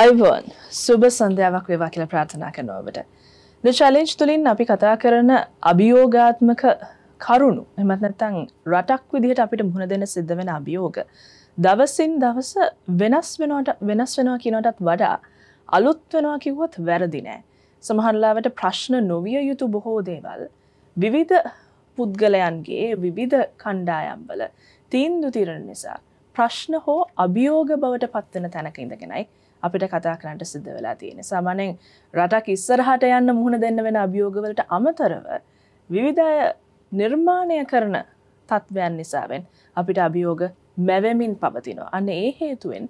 Ivan සුබ සන්ධ්‍යාවක් වේවා කියලා ප්‍රාර්ථනා කරනවට. ද චලෙන්ජ් තුළින් අපි කතා කරන අභියෝගාත්මක කරුණු එමත් නැත්තං රටක් විදිහට අපිට මුහුණ දෙන සිද්ධ වෙන අභියෝග. දවසින් දවස වෙනස් වෙනට වෙනස් වෙනවා කියනටත් වඩා අලුත් වෙනවා කිව්වොත් වැරදි නෑ. සමහරලාවට ප්‍රශ්න නොවිය යුතු බොහෝ දේවල් විවිධ පුද්ගලයන්ගේ විවිධ කණ්ඩායම්වල තීන්දු තිරණ නිසා ප්‍රශ්න හෝ අභියෝග බවට පත්වන තැනක ඉඳගෙනයි අපිට කතා කරන්නට සිද්ධ වෙලා තියෙන. සාමානෙන් රටක් ඉස්සරහට යන්න මුහුණ දෙන්න වෙන අභියෝගවලට අමතරව විවිධය නිර්මාණය කරන තත්ත්වයන් නිසාවෙන් අපිට අභියෝග මැවමින් පවතිනවා. අන්න ඒ හේතුවෙන්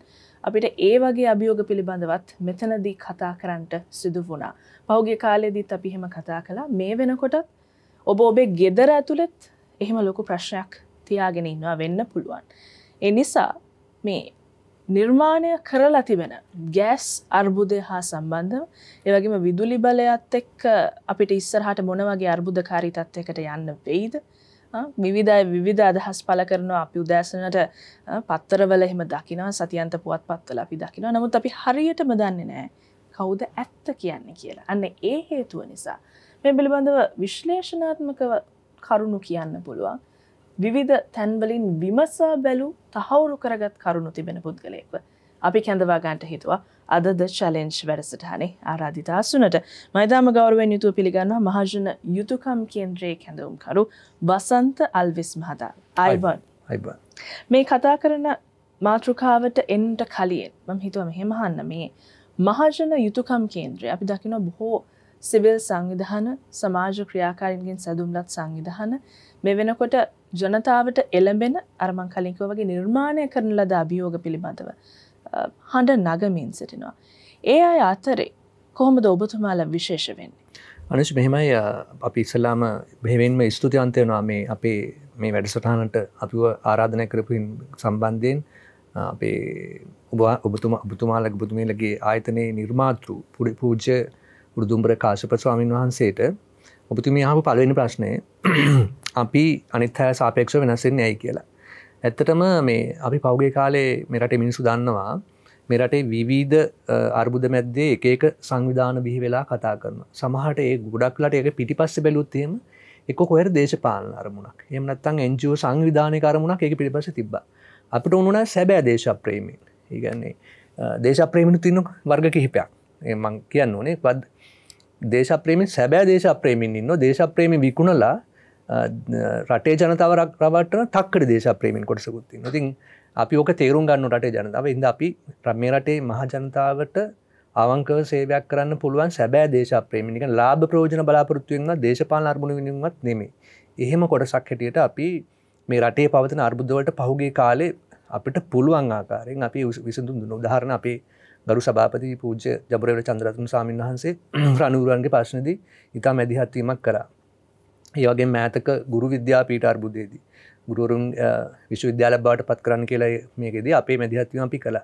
අපිට ඒ වගේ අභියෝග පිළිබඳවත් මෙතනදී කතා කරන්නට සිදු වුණා. පෞගේ කාලෙදීත් අපි එහෙම කතා කළා මේ වෙනකොටත් ඔබ ඔබේ ගෙදර ඇතුළෙත් එහෙම ලොකු ප්‍රශ්නයක් තියාගෙන ඉන්නවා වෙන්න පුළුවන්. එනිසා මේ නිර්මාණය කරලා තිබෙන ගෑස් අර්බුදය හා සම්බන්ධව ඒවගේම විදුලි බලයත් එක්ක අපිට ඉස්සරහට මොනවගේ අර්බුදකාරී තත්වයකට යන්න වෙයිද විවිධයි විධ අදහස් පල කරනවා අපි උදෑසනට පත්තරවල එහෙම දකිනවා සතියන්ත පුවත් පත්වල අපි දකිනවා නමුත් අපි හරියටම දන්නේ නෑ කවුද ඇත්ත කියන්නේ කියලා අන්න ඒ හේතුව නිසා මේ පිළිබඳව විශ්ලේෂණාත්මකව කරුණු කියන්න පුළුවන් විවිධ තැන්වලින් විමසා බැලූ තහවුරු කරගත් කරුණු තිබෙන පුද්ගලයෙක්ව. අපි කැඳවා ගන්ට හිතුවා අදද චලෙන්ච් වැඩසටහනේ ආරාධිතාසුනට මයිදාම ගෞරුවෙන් යුතුව පිළිගන්නවා මහජන යුතුකම් කේන්ද්‍රයේ කැඳවුම්කරු බසන්ත අල්විස් මහතා අයිබන් මේ කතා කරන මාතෘකාවට එන්ට කලියෙන් මම හිතුව මෙහෙමහන්න මේ මහජන යුතුකම් කේන්ද්‍රය අපි දකින බොහෝ සිවිල් සංවිධාන සමාජ ක්‍රියාකාරන්ගෙන් සැදුම්ලත් සංවිධාන මේ වෙනකොට ජනතාවට එළඹෙන අරමං කලින්කෝ වගේ නිර්මාණය කරන ලද අභියෝග පිළිබඳව හඬ නගමින් සිටිනවා. ඒ අය අතරේ කොහොමද ඔබතුමාල විශේෂ වෙන්නේ. අනුෂ් මෙහෙමයි අපි ඉස්සලාම බෙවෙන්ම ස්තුතියන්තයනවා මේ අපේ මේ වැඩසටහනට අපිව ආරාධනය කරපුින් සම්බන්ධයෙන් අපේ ඔබතුම ඔබතුමාලක බුතුමලගේ ආයතනයේ නිර්මාතෘ පුඩි පූජ්‍ය උරුදුම්බර කාශප ස්වාමීන් වහන්සේට ඔබතුමි හාපු පලවෙනි ප්‍රශ්නය අපි අනිත්හැ සාපේක්ෂ වෙනස්සෙන් යැයි කියලා. ඇත්තටම මේ අපි පෞගේ කාලේ මෙරට මිනිසු දන්නවා මෙරටේ විවිධ අර්බුද මැද්දේ එකක සංවිධාන බිහි වෙලා කතා කරන සමහට ඒ ගොඩක්ලට එක පිටිපස්ස බැලුත්තේම එක කොහර දේශපාලන අරමුණක් එමනත්තන් එංජෝ සංවිධානය කරමුණක් එක පිටිපස තිබ්බ අපට ඕනුන සැබෑ දේශප්‍රේමීන් ඒගන්නේ දේශප්‍රේමිණ තින්න වර්ග කිහිපයක් මං කියන්න ඕනේ පද දේශප්‍රේමි සැබෑ දේශප්‍රේමින් ඉන්න දේශප්‍රේමි විකුණලා රටේ ජනතාවරක් රවටන තක්කට දේශප්‍රේමෙන් කොටසකුත්ති නොතින් අපි ඕක තේරුම් ගන්න රටේ ජනතාව ඉද අපි ප්‍රමේ රටේ මහජනතාවට අවංකව සේවයක් කරන්න පුළුවන් සැබෑ දේශප්‍රේමික ලාබ ප්‍රෝජන බලාපොරත්තුවෙන්ම දේශපාල අර්මුණ විනිුවත් නෙමේ එහෙම කොටසක් හැටියට අපි මේ රටේ පවතන අර්බුද්ධවලට පහුගේ කාලේ අපිට පුළුවන් ආකාරයෙන් අපි විසඳුම් දුන්න උදාහරණ අපේ ගරු සභාපති පූජ ජබරවට චන්ද්‍රතුන් සාමීන් වහන්සේ රණුරුවන්ගේ පශ්නදී ඉතා මැදිහත්වීමක් කරා ඒවගේ මෑතක ගුරු විද්‍යා පීටර් බුදේදී ගුරුවරුන් විශ්වවිද්‍යාල බවට පත් කරන්න කියලා මේකෙද අපේ මැදිහත්වම අපි කළ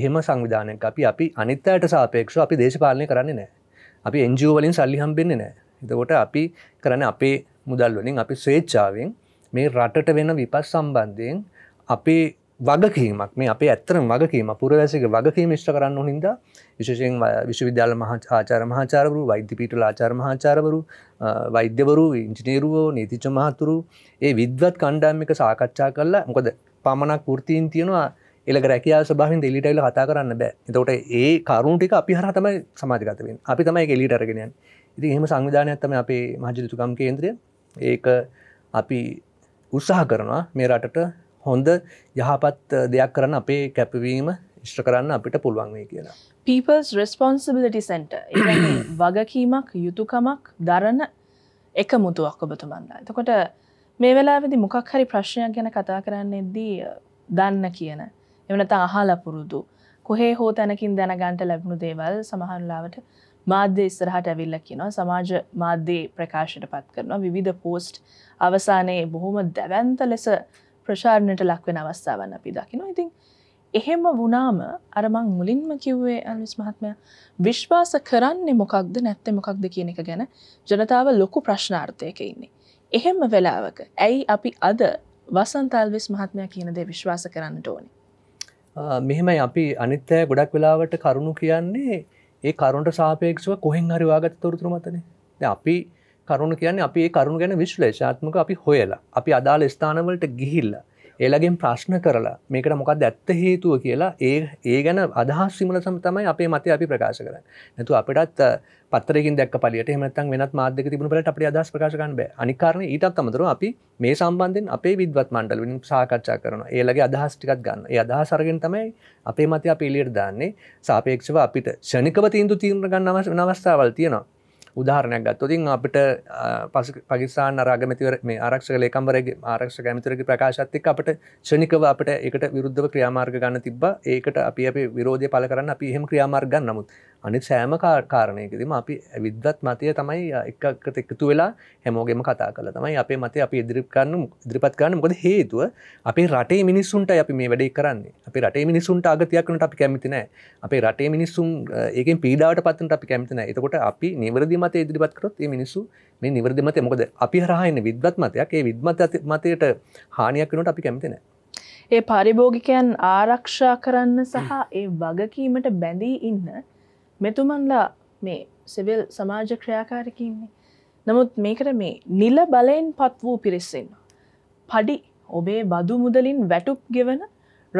එහෙම සංවිධානයක් අපි අපි අනිත්තායට සාපේක්ෂ අපි දේශපාලනය කරන්නේ නෑ අපි එන්ජෝවලින් සල්ලිහම්බෙන්නේ නෑ එතකොට අපි කරන අපේ මුදල්වලින් අපි ස්වේච්චාවෙන් මේ රටට වෙන විපස් සම්බන්ධයෙන් අපේ වගකීමක් මේ අපේ ඇත්තරම් වගකීම පුරවැසික වගකීම ෂ්ට කරන්න හිද විශෂයෙන් විශ්වවිද්‍යාල ආචාර මහාචාරවරු වෛද්‍යපීටල ආචාර මහාචාරවරු වෛද්‍යවරු ඉංජිනේරුවෝ නීතිච මහතුරු ඒ විද්වත් කණ්ඩාමික සාකච්ඡා කරලා මොකද පමණක් ෘතිීන් තියෙනවා එළක රැකයා සභාහින් දෙලිටයිල කතා කරන්න බෑ එතකොට ඒ කරුණටික අපි හර තමයි සමාජගතවෙන් අපි තමයි එලිටරගෙනයන් ඉති එහම සංවිධානයක්ත්තම අපේ මහජලිතුකම් කේන්ද්‍රය ඒක අපි උත්සාහ කරනවා මේ රටට හොඳ යහපත් දෙයක් කරන්න අපේ කැපවීම ෂ්ට කරන්න අපිට පුළුවන් වේ කියලා. People's Responsibility Center වගකීමක් යුතුකමක් දරන එක මුතුවක් ඔබතුමන්ලා. එතකොට මේ වෙලා විදි මොකක් හරි ප්‍රශ්නයක් ගැන කතා කරන්න එද්දී දන්න කියන. එවනත අහලා පුරුදු. කොහේ හෝ තැනකින් දැනගන්ට ලැබුණු දේවල් සමහන්ලාවට මාධ්‍ය ඉස්සරහට ඇවිල්ල කියනවා සමාජ මාධ්‍යයේ ප්‍රකාශයට පත් කරනවා විධ පෝස්ට් අවසානයේ බොහොම දැවන්ත ලෙස ප්‍රශාරණයට ලක්වෙන අවස්ථාවන් අපි දකිනවා ඉතින් එහෙම වනාම අරමං මුලින්ම කිව්වේ ඇල්විස් මහත්මය විශ්වාස කරන්නේ මොකක්ද නැත්ත මොකක්ද කියන එක ගැන ජනතාව ලොකු ප්‍රශ්නාර්ථයක ඉන්නේ. එහෙම වෙලාවක ඇයි අපි අද වසන්තල්විස් මහත්මය කියනදේ විශ්වාස කරන්න ඕනි. මෙහෙමයි අපි අනිත්තය ගොඩක් වෙලාවට කරුණු කියන්නේ ඒ කරුන්ට සාපේක්ෂව කොහෙන් හරිවාගත තොරතුරු මතන අපි කරුණු කියන්නේ අපි ඒ කරුණු ගැන විශ්ලේෂාත්මක අපි හොයලා අපි අදාළ ස්ථානවලට ගිහිල්ලා ඒලගෙන් ප්‍රශ්න කරලා මේකට මොකක්ද ඇත්ත හේතුව කියලා ඒ ඒ ගැන අදහස් සිමල සම තමයි අපේ මතය අපි ප්‍රකාශ කරන්න. නැතු අපිටත් පත්තරකින් දැක් පලියට එමත්තන් වෙනත් මාධ්‍යක තිබුණ පලට අපි අදස් ප්‍රකාශකන් බෑ අනිකාරණ ඊටත් අමතර අපි මේ සම්බන්ධෙන් අපේ විද්වත් මණ්ඩල විනින් සාකච්ඡා කරන ඒලගේ අදහස් ටිකත් ගන්න ඒ අදහසරගෙන් තමයි අපේ මතය අපිලියට දාන්නේ සාපේක්ෂව අපිට ෂණිකව තීන්දු තීරණ ගන්න අවස්ථාවල් තියෙනවා උදාහරණයක් ගත්තොතින් අපිට පස පකිස්ාන් අරාගමතිවර මේ ආරක්ෂක ලේකම්බරගේ ආරක්ෂ ගමතරගේ ප්‍රකාශත්තික අපට ෂණිකව අපට එකට විරුද්ධව ක්‍රියාමාර්ග ගන්න තිබ ඒකට අපි අප විරෝධය පල කරන්න අපි එහෙම ක්‍රියාමාර්ග නමුත් අනිත් සෑම කාරණයකදම අපි විද්වත් මතය තමයි එකක්කත එකතු වෙලා හැමෝගෙම කතා කල තමයි අපේ මතය අපි ඉදිරිප කරන්න ඉදිරිපත් කරන්න මොද හේතුව අපේ රටේ මිනිස්සුන්ට අපි මේ වැඩේ කරන්නේ අපි රටේ මිනිසුන්ට අගතියක්නට අපි කැමිති නෑ අපේ රටේ මිනිස්සුන් ඒකෙන් පීඩාවට පත්තට අපි කැමිති නෑ එතකොට අපි නිවරදි මත ඉදිරිපත් කරොත් ඒ මිනිස්සු මේ නිවරදි මතය මොකද අපි හරහාන්න විද්වත් මතයක් ඒ විද්මත මතයට හානියක් වෙනට අපි කැමතින. ඒ පරිභෝගිකයන් ආරක්ෂා කරන්න සහ ඒ වගකීමට බැඳී ඉන්න මෙතුමන්ලා මේ සිවිල් සමාජ ක්‍රියාකාරකින්නේ. නමුත් මේකට මේ නිල බලයෙන් පත් වූ පිරිස්සෙන්. පඩි ඔබේ බදු මුදලින් වැටුප් ගෙවන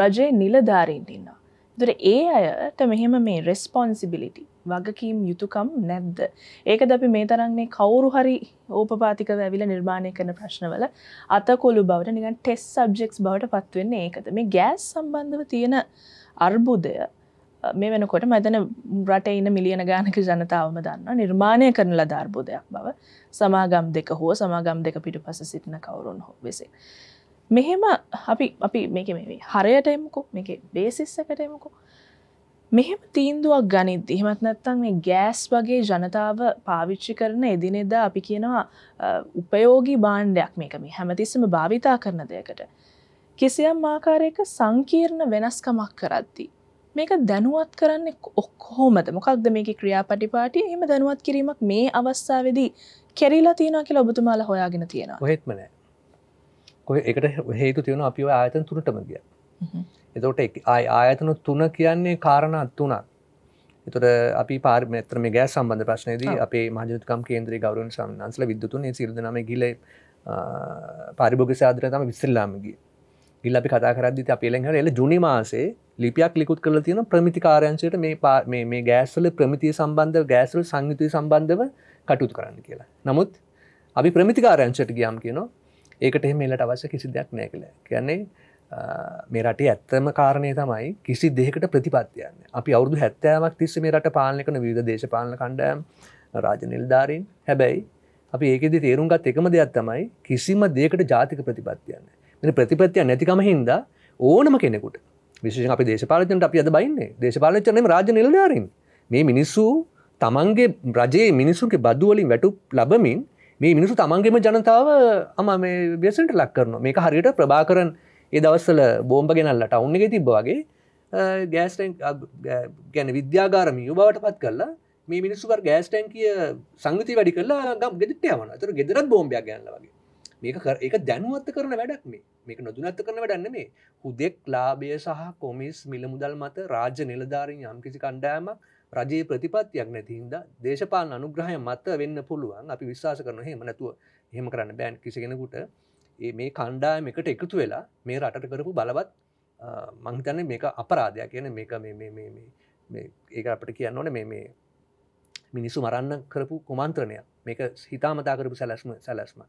රජයේ නිලධාරීන්ටින්නා. දුර ඒ අයට මෙහෙම මේ රෙස්පොන්සිබිලිටි වගකීම් යුතුකම් නැද්ද. ඒක දැපි මේ තරන් මේ කවුරු හරි ඕපපාතික වැවිල නිර්මාණය කරන ප්‍රශ්නවල අතකොළු බවට නිගන් ටෙස් සබ්ජෙක්ස් බවට පත්වවෙන්නේ ඒකත මේ ගෑස් සම්බන්ධව තියෙන අර්බුදය මේ වෙනකොට මතන රට ඉන්න මිලියන ගානක ජනතාවම දන්න නිර්මාණය කරන ලධාර්බෝධයක් බව සමාගම් දෙක හෝ සමාගම් දෙක පිටු පස සිටින කවරුන් හෝ වෙසේ. මෙහෙම අපි අපි මේක මේ හරයටයමකු මේ බේසිස්සකටයමකු මෙහෙම තීන්දුවක් ගනිත් එහෙමත් නැත්තන් මේ ගෑස් වගේ ජනතාව පාවිච්චි කරන එදිනෙදා අපි කියනවා උපයෝගී බාණ්ඩයක් මේක මේ හැමතිස්සම භාවිතා කරන දෙයකට. කිසියම් ආකාරයක සංකීර්ණ වෙනස්කමක් කරද්දී. මේක දැනුවත් කරන්න ඔක්කෝමද මොකක්ද මේක ක්‍රියාපටිපාටි එම දැනුවත් කිරීමක් මේ අවස්ථාවදී කෙරලා තියෙන කියල ඔබතුමාල හොයාගෙන තියෙන හෙත්මන එකට හේතු තියෙන අපි ආයතන තුනටම ගිය එතට අයි ආයතන තුන කියන්නේ කාරණ අත්තුනක් එතුට අපි පාර්මත්‍රම ගෑ සම්බඳ ප්‍රශ්නයේදී අපේ මජතුකම් කේන්ද්‍රී ගෞරුන් සම්න්සල විද්‍යතුන් සිරදනම ගිල පරිභෝග සාදරතම විස්සල්ලාමගේ ඉල්ලි කතා කරදදි අපේලෙන් හර එල ජුනි මාසේ ලිපියක් ලිකුත් කළ තියෙන ප්‍රමිතිකාරයංශයට මේ පා මේ ගෑස්වල ප්‍රමිතිය සම්බන්ධ ගෑස්වල් සංයුතුය සම්බන්ධව කටයුතු කරන්න කියලා. නමුත් අපි ප්‍රමිතිකාරයංශයට ගියම් කියනවා ඒකට එහෙම එලට අවශ්‍ය කිසි දෙයක් නෑ කළ කියන්නේ මේ රටේ ඇත්තම කාරණය තමයි කිසි දෙකට ප්‍රතිපත්තියන්න අපි අවුදු හැත්තෑමක් තිස්ස මේ රට පාලන කන විධ දේශපාලන කණ්ඩයම් රාජනිල්ධාරීන් හැබැයි අපි ඒකෙදි තේරුම්ගත් එකම දෙයක් තමයි කිසිම දෙකට ජාතික ප්‍රතිපත්තියන්නේ ප්‍රතිපත්තිය නැතිකම හින්දා ඕනම කෙනෙකුට විශෂ අප දේශපාලතනට අපි අද බයින්නේ දේශපාලච්චනම රාජ නිලධාරින් මේ මිනිස්සු තමන්ගේ රජයේ මිනිසුන්ගේ බදුවලින් වැටු ලබමින් මේ මිනිසු තමන්ගේම ජනතාව අම මේ බෙසට ලක් කරන මේක හරියට ප්‍රභාකරන් ඒ දවස්සල බෝම්බ ගෙනල්ලට ඔන්න එක තිබ වගේ ගෑස්ටන් ගැන විද්‍යාගාරමිය බවට පත් කරලා මේ මිනිස්සුකර ගෑස්ටන් කිය සංගති වැඩි කරලා ගම් ගෙදට යවන තර ගෙදරත් බෝම්බයක් ගැන්ල වගේ මේක කර එක දැනුවත්ත කරන වැඩක් මේ මේක නොදුනත්ත කරන වැඩන්න මේ හුදෙක් ලාබය සහ කොමිස් මිල මුදල් මත රාජ්‍ය නිලධාරින් යම්කිසි කණ්ඩෑමක් රජයේ ප්‍රතිපත්තියක් නැතිහින්ද දේශපාන අනුග්‍රහය මත වෙන්න පුළුවන් අපි විශ්වාස කරන හෙම නැතුව හෙම කරන්න බෑන් කිසිගෙනකුට ඒ මේ කණ්ඩායම එකට එකතු වෙලා මේ රට කරපු බලවත් මංහිතන්න මේක අපරාධයක් කියන මේක ඒ අපට කියන්න ඕන මේ මිනිස්සු මරන්න කරපු කුමන්ත්‍රණයක් මේක හිතාමතා කරපු සැලස්ම සැලස්ම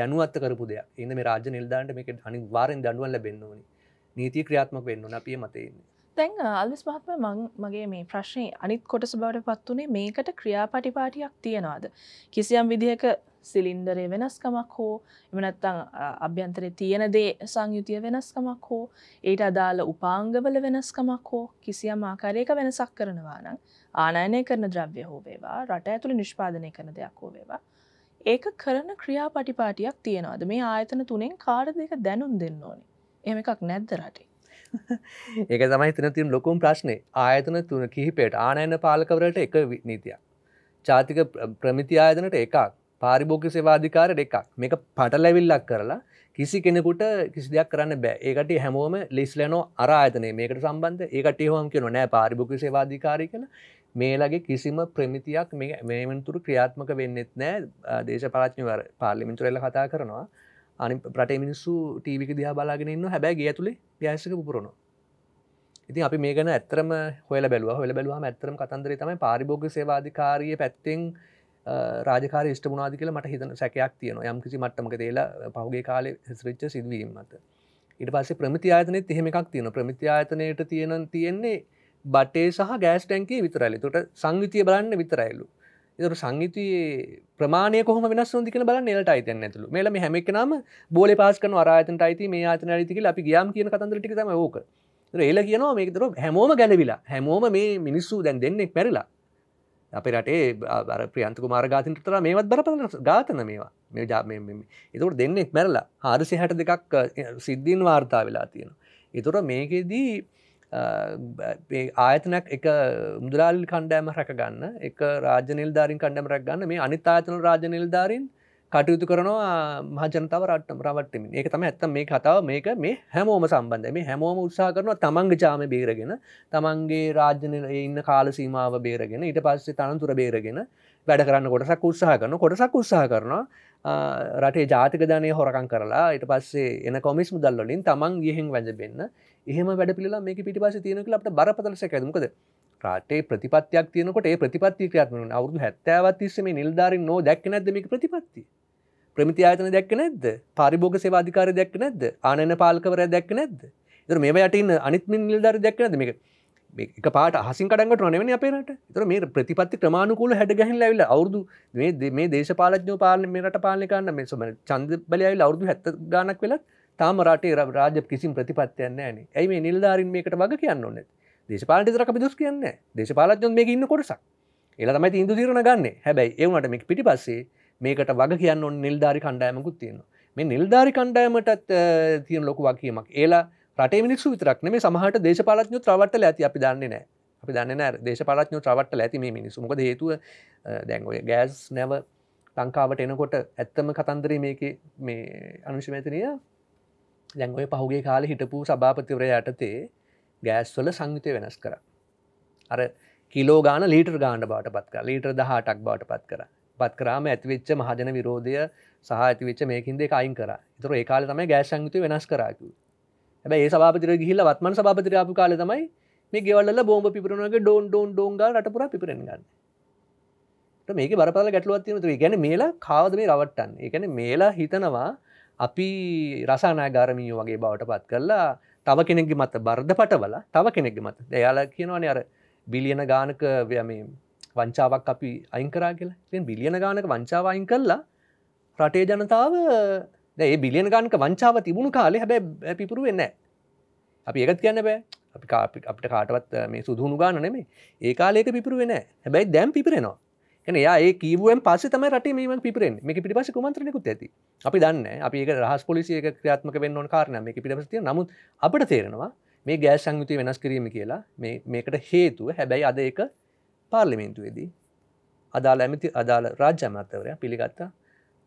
දැනුවත්ත කරපු දෙයක් එන්න මේ රාජ නිල්දාන්ට මේක අනි වාරෙන් දඩුවල්ල බෙන්න්නවනි නීති ක්‍රියාත්මක වෙන්න අපිය මතයන්නේ දැන් අල්විස් මහත්ම මගේ මේ ප්‍රශ්නය අනිත් කොටස බවට පත් වනේ මේකට ක්‍රියාපටිපාටියක් තියෙනවාද. කිසියම් විදිහක සිලින්ඩරේ වෙනස්කමක් හෝ එමනත්තං අභ්‍යන්තර තියෙන දේ සංයුතිය වෙනස්කමක් හෝ ඒට අදාළ උපාංගවල වෙනස්කමක් හෝ කිසියම් ආකාරයක වෙනසක් කරනවා නම් ආනයනය කරන ද්‍රව්‍ය හෝ වේවා රට ඇතුළ නිෂ්පාදනය කරන දෙයක් හෝ වේවා. ඒක කරන ක්‍රියාපටිපාටියක් තියෙනවාද මේ ආයතන තුනෙන් කාර දෙක දැනුම් දෙන්න ඕනි. එම එකක් නැද්ද රටේ. ඒක තමයි තන තින් ලොකුම් ප්‍රශ්නය ආයතන තුන කිහිපේට ආනයන පාලකවරට එක නීතිය. චාතික ප්‍රමිති ආයතනට එකක් පාරිභෝග සේවාධිකාරයට එකක් මේක පටලැවිල්ලක් කරලා කිසි කෙනෙකුට කිසි දෙයක් කරන්න බෑ ඒකට හැමෝම ලිස්ලනෝ අරායතනය මේකට සම්බන්ධ ඒකට හෝම් කියන නෑ පාරිභුක සේවාධිකාරය කළ මේලගේ කිසිම ප්‍රමිතියක් මේමන්තුරු ක්‍රියාත්මක වෙන්නෙත් නෑ දේශපාචිවර පාලිමිතුරෙල කතා කරනවා අනි ප්‍රට මිනිස්සු ටීවික දිහා බලාගෙනන්න හැබැ ගේ ඇතුළේ ගෑසක පුරන ඉතින් අපි මේ ගැන ඇතරම හොල බැලවා හොල බැලවා ඇතරම කතන්දර තම පරිභෝග සේවාධකාරය පැත්තෙන් රාජකාර ෂ්ට මුණනාද කියල මට හිතන සැකයක් තියන යම්කිසි මට්ටමක තේලා පහුගේ කාල හිස්රිච්ච සිදුවීම මත ඉට පස්සේ ප්‍රමති ආයතනය තිහෙමක් තියෙන ප්‍රමති ආයතනයට තියෙන තියෙන්නේ බටේ සහ ගෑස් ටැන්කේ විතරයි තොට සංගිතය බලන්න විතරයිලු එතුර සංගීතයේ ප්‍රමාණය කොහම වෙනස් ොදි කියන බල නෙලට අයිතන්න ඇතුළ මෙලම හැමක් නම බෝල පාස් කන අරාතන අයිති මේ ආතන අයිතිකල අපි ගියම් කියන කතන්දරටි තම ඕක එල කියනවා මේකතර හැමෝම ගැලවිලා හැමෝම මේ මිනිස්සු දැන් දෙන්නෙක් පැරිලා අපි රටේ බර ප්‍රියන්තක මාර්ගාතන්ට තර මේවත් බරප ගාතන මේවා මේ ජාම එතුට දෙන්නෙක් මැරලා හාරසි හැට දෙකක් සිද්ධීන් වාර්තා වෙලා තියෙන. එතුර මේකෙදී ආයතනක් එක මුදරාල් කණ්ඩෑම රැකගන්න එක රාජනිල්ධාරින් කණ්ඩම රැක්ගන්න මේ අනිත් ආතන රාජනිල්ධාරින් කටයුතු කරනවා මහජනතාව රට්ටම රවට්ටමින් ඒක තම ඇත්තම් මේ කතාව මේක මේ හැමෝම සම්බන්ධ මේ හැමෝම උත්සා කරනවා තමන්ග ජාම බේරගෙන තමන්ගේ රාජ්‍යන ඉන්න කාල සීමාව බේරගෙන ඊට පස්සේ තනතුර බේරගෙන වැඩ කරන්න කොටසක් උත්සාහ කරන කොටසක් උත්සාහ කරනවා රටේ ජාතික ධනය හොරකං කරලා ඊට පස්සේ එන කොමිස්ම දල්ලින් තමන් ගිහෙන් වැජබෙන්න්න එහම වැඩ පිලා මේක පිටිපස තියෙනක ලට බරපතලස ඇදමකද රටේ ප්‍රතිපත්තියක් තියනකොට ඒ ප්‍රතිපත්ති ක්‍රියාත්මන අවුදු හැත්තෑවත්තිස්සම නිල්ධාරින් නෝ දැක් නැදමික ප්‍රතිපත්ති ප්‍රමිති ආයතන දැක්ක නැද්ද පරිභෝග සේවාධිකාරය දැක්ක නැද්ද ආනන පාල්කවර දැක්ක නැද්ද දර මේ යටටන්න අනිත්මින් නිල්ධර දැක්ක නැද මේක එක පාට හසින් කඩගට නොනවනි අපේට තර මේ ප්‍රතිපත්ති ක්‍රමාණුකූල හැඩගැහින් ලැවිල අවුදු මේ දේශපාලජ්ඥෝ පාලන මේට පාලකන්න මේ සම චන්ද බලයවිල් අවුදු හැත්ත ගානක් වෙලත් තාම රටේ රාජ කිසිම් ප්‍රතිපත්තියන්න ෑන ඇයි මේ නිල්ධාරින් මේකට වග කියන්න ඕනෙත් දේශපාලට දරක පිදුස් කියන්න දේශපාලජ්ඥන් මේ ඉන්න කොටසක් එල තමයි ඉන්දු තීරණ ගන්න හැබැයි ඒවනට මෙක් පිටි පස්සේ මේකට වග කියන්න නිල්ධාරි කණ්ඩායමකුත් තියෙනවා මේ නිල්ධාරි කණ්ඩායමටත් තියෙන ලොකු වකීමක් ඒලා රටේ මිනිස්සු විතරක්න මේ සමහට දේශපාලත්ඥ ත්‍රවට්ට ඇති අපි දන්නේ නෑ අපි දන්න නෑ දේශපාලත්ඥ ත්‍රවට්ට ඇති මේ මිනිස්සු මොකද හේතුව දැන්ගොය ගෑස් නැව ලංකාවට එනකොට ඇත්තම කතන්දර මේක මේ අනුෂමැතනය දැන්ගොය පහුගේ කාල හිටපු සභාපතිවරය යටතේ ගෑස්වල සංයුතය වෙනස් කර අර කිලෝ ගාන ලීටර් ගාණඩ බාට පත් කර ලීටර් දහටක් බාට පත් කර පත් කරාම ඇතිවෙච්ච මහජන විරෝධය සහ ඇතිවෙච්ච මේකින්දේ අයින් කර තුර ඒකාල තමයි ගෑ සංයුතු වෙනස් කරාතු ඇැ සාපතර ගිහිල වත්මන් සභාපතිරයාපු කාල තමයි මේ ගෙවල්ල බෝම පිපරනගේ ඩෝන් ඩෝන් ඩෝන්ගලට පුර පිපරෙන්ගන්න මේක බරපල ගැටලුවත්තිනතු ගැන මේලා කාවද මේ රවට්ටන් එකන මේලා හිතනවා අපි රසානාගාරමියෝ වගේ බවට පත් කරලා තව කෙනෙක්ග මත බර්ධ පටවල තව කෙනෙක්ග මත දයාලා කියනවන අර බිලියන ගානක වයමේ වංචාවක් අපි අයිංකරා කියලා බිලියන ගානක වංචාවයින් කරලා රටේ ජනතාව ඒ බිලියන ගාන්ක වංචාව තිබුණු කාලෙ හැබැ පිපුරු වෙන්න අපි ඒකත් කියන්න බෑ අපි කාපි අපට කාටවත් මේ සුදුහුණු ගාන නෙමේ ඒ කාලයක පිපුරු වෙන හැබැයි දැම් පිපරෙනවා එන ඒ කීවෙන් පස තම රට මේම පිපරෙන් මේ පිටිපස කුමන්ත්‍රනකුත් ඇති අපි දන්න අපි ඒක රහස් පොලිසියක ක්‍රියාත්මක වෙන්න ඕන කාරණය මේ පිටපස්තිය නමුත් අපට තේරෙනවා මේ ගෑ සංයුතිය වෙනස් කිරීම කියලා මේකට හේතුව හැබැයි අද එක පාර්ලිමින්තුවේදී අදාළ ඇමති අදාළ රාජ්‍යමත්තවරය පිළිගත්තා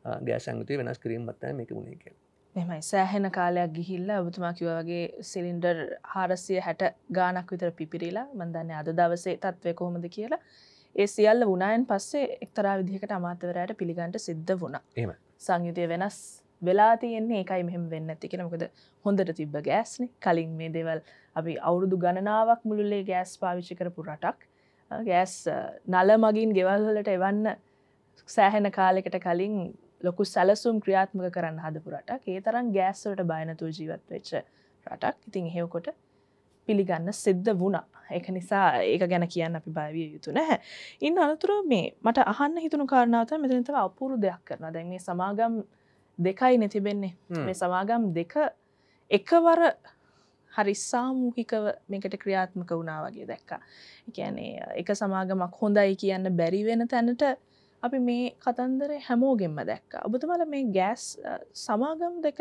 ගෑ සංගතය වෙනස් කිරීම මත්තන මේක මුණේ කිය මෙමයි සෑහෙන කාලයක් ගිහිල්ල ඔබතුමා කිව වගේ සිලින්ඩර් හාරසිය හැට ගානක් විතර පිපිරිලා මන්දන්න අද දවසේ තත්වය කොහොමද කියලා ඒ සියල්ල වුණායන් පස්සේ එක්තරා විදිහකට අමාතවරයට පිළිගන්ට සිද්ධ වුණ එම සංයුතය වෙනස් වෙලා තියෙන්නේ එකයි මෙහම වෙන්න ඇති කෙනමකද හොඳට තිබ්බ ගෑස්න කලින් මේ දෙවල් අපි අවුරුදු ගණනාවක් මුළුල්ලේ ගෑස් පාවිච්චි කරපු රටක් ගෑස් නල මගින් ගෙවල්වලට එවන්න සෑහෙන කාලෙකට කලින් ලොකු සැලසුම් ක්‍රියාත්මක කරන්න හදපු රටක් ඒ තරම් ගෑස්සලට බයනතුව ජීවත් වෙච්ච රටක් ඉතින් එහෙවකොට පිළිගන්න සිද්ධ වුණා එක නිසා ඒක ගැන කියන්න අපි භාවිය යුතු නැහැ ඉන්න අනතුර මේ මට අහන්න හිතුණු කාරණාවත මෙතනතව අපපුරු දෙයක් කරන දැන් මේ සමාගම් දෙකයි නැතිබෙන්නේ මේ සමාගම් දෙක එකවර හරි සාමූහිකව මේකට ක්‍රියාත්මක වුණා වගේ දැක්කා එකනේ එක සමාගමක් හොඳයි කියන්න බැරිවෙන තැනට අපි මේ කතන්දර හැමෝගෙන්ම දැක්ක ඔබතුමල මේ ගෑස් සමාගම් දෙක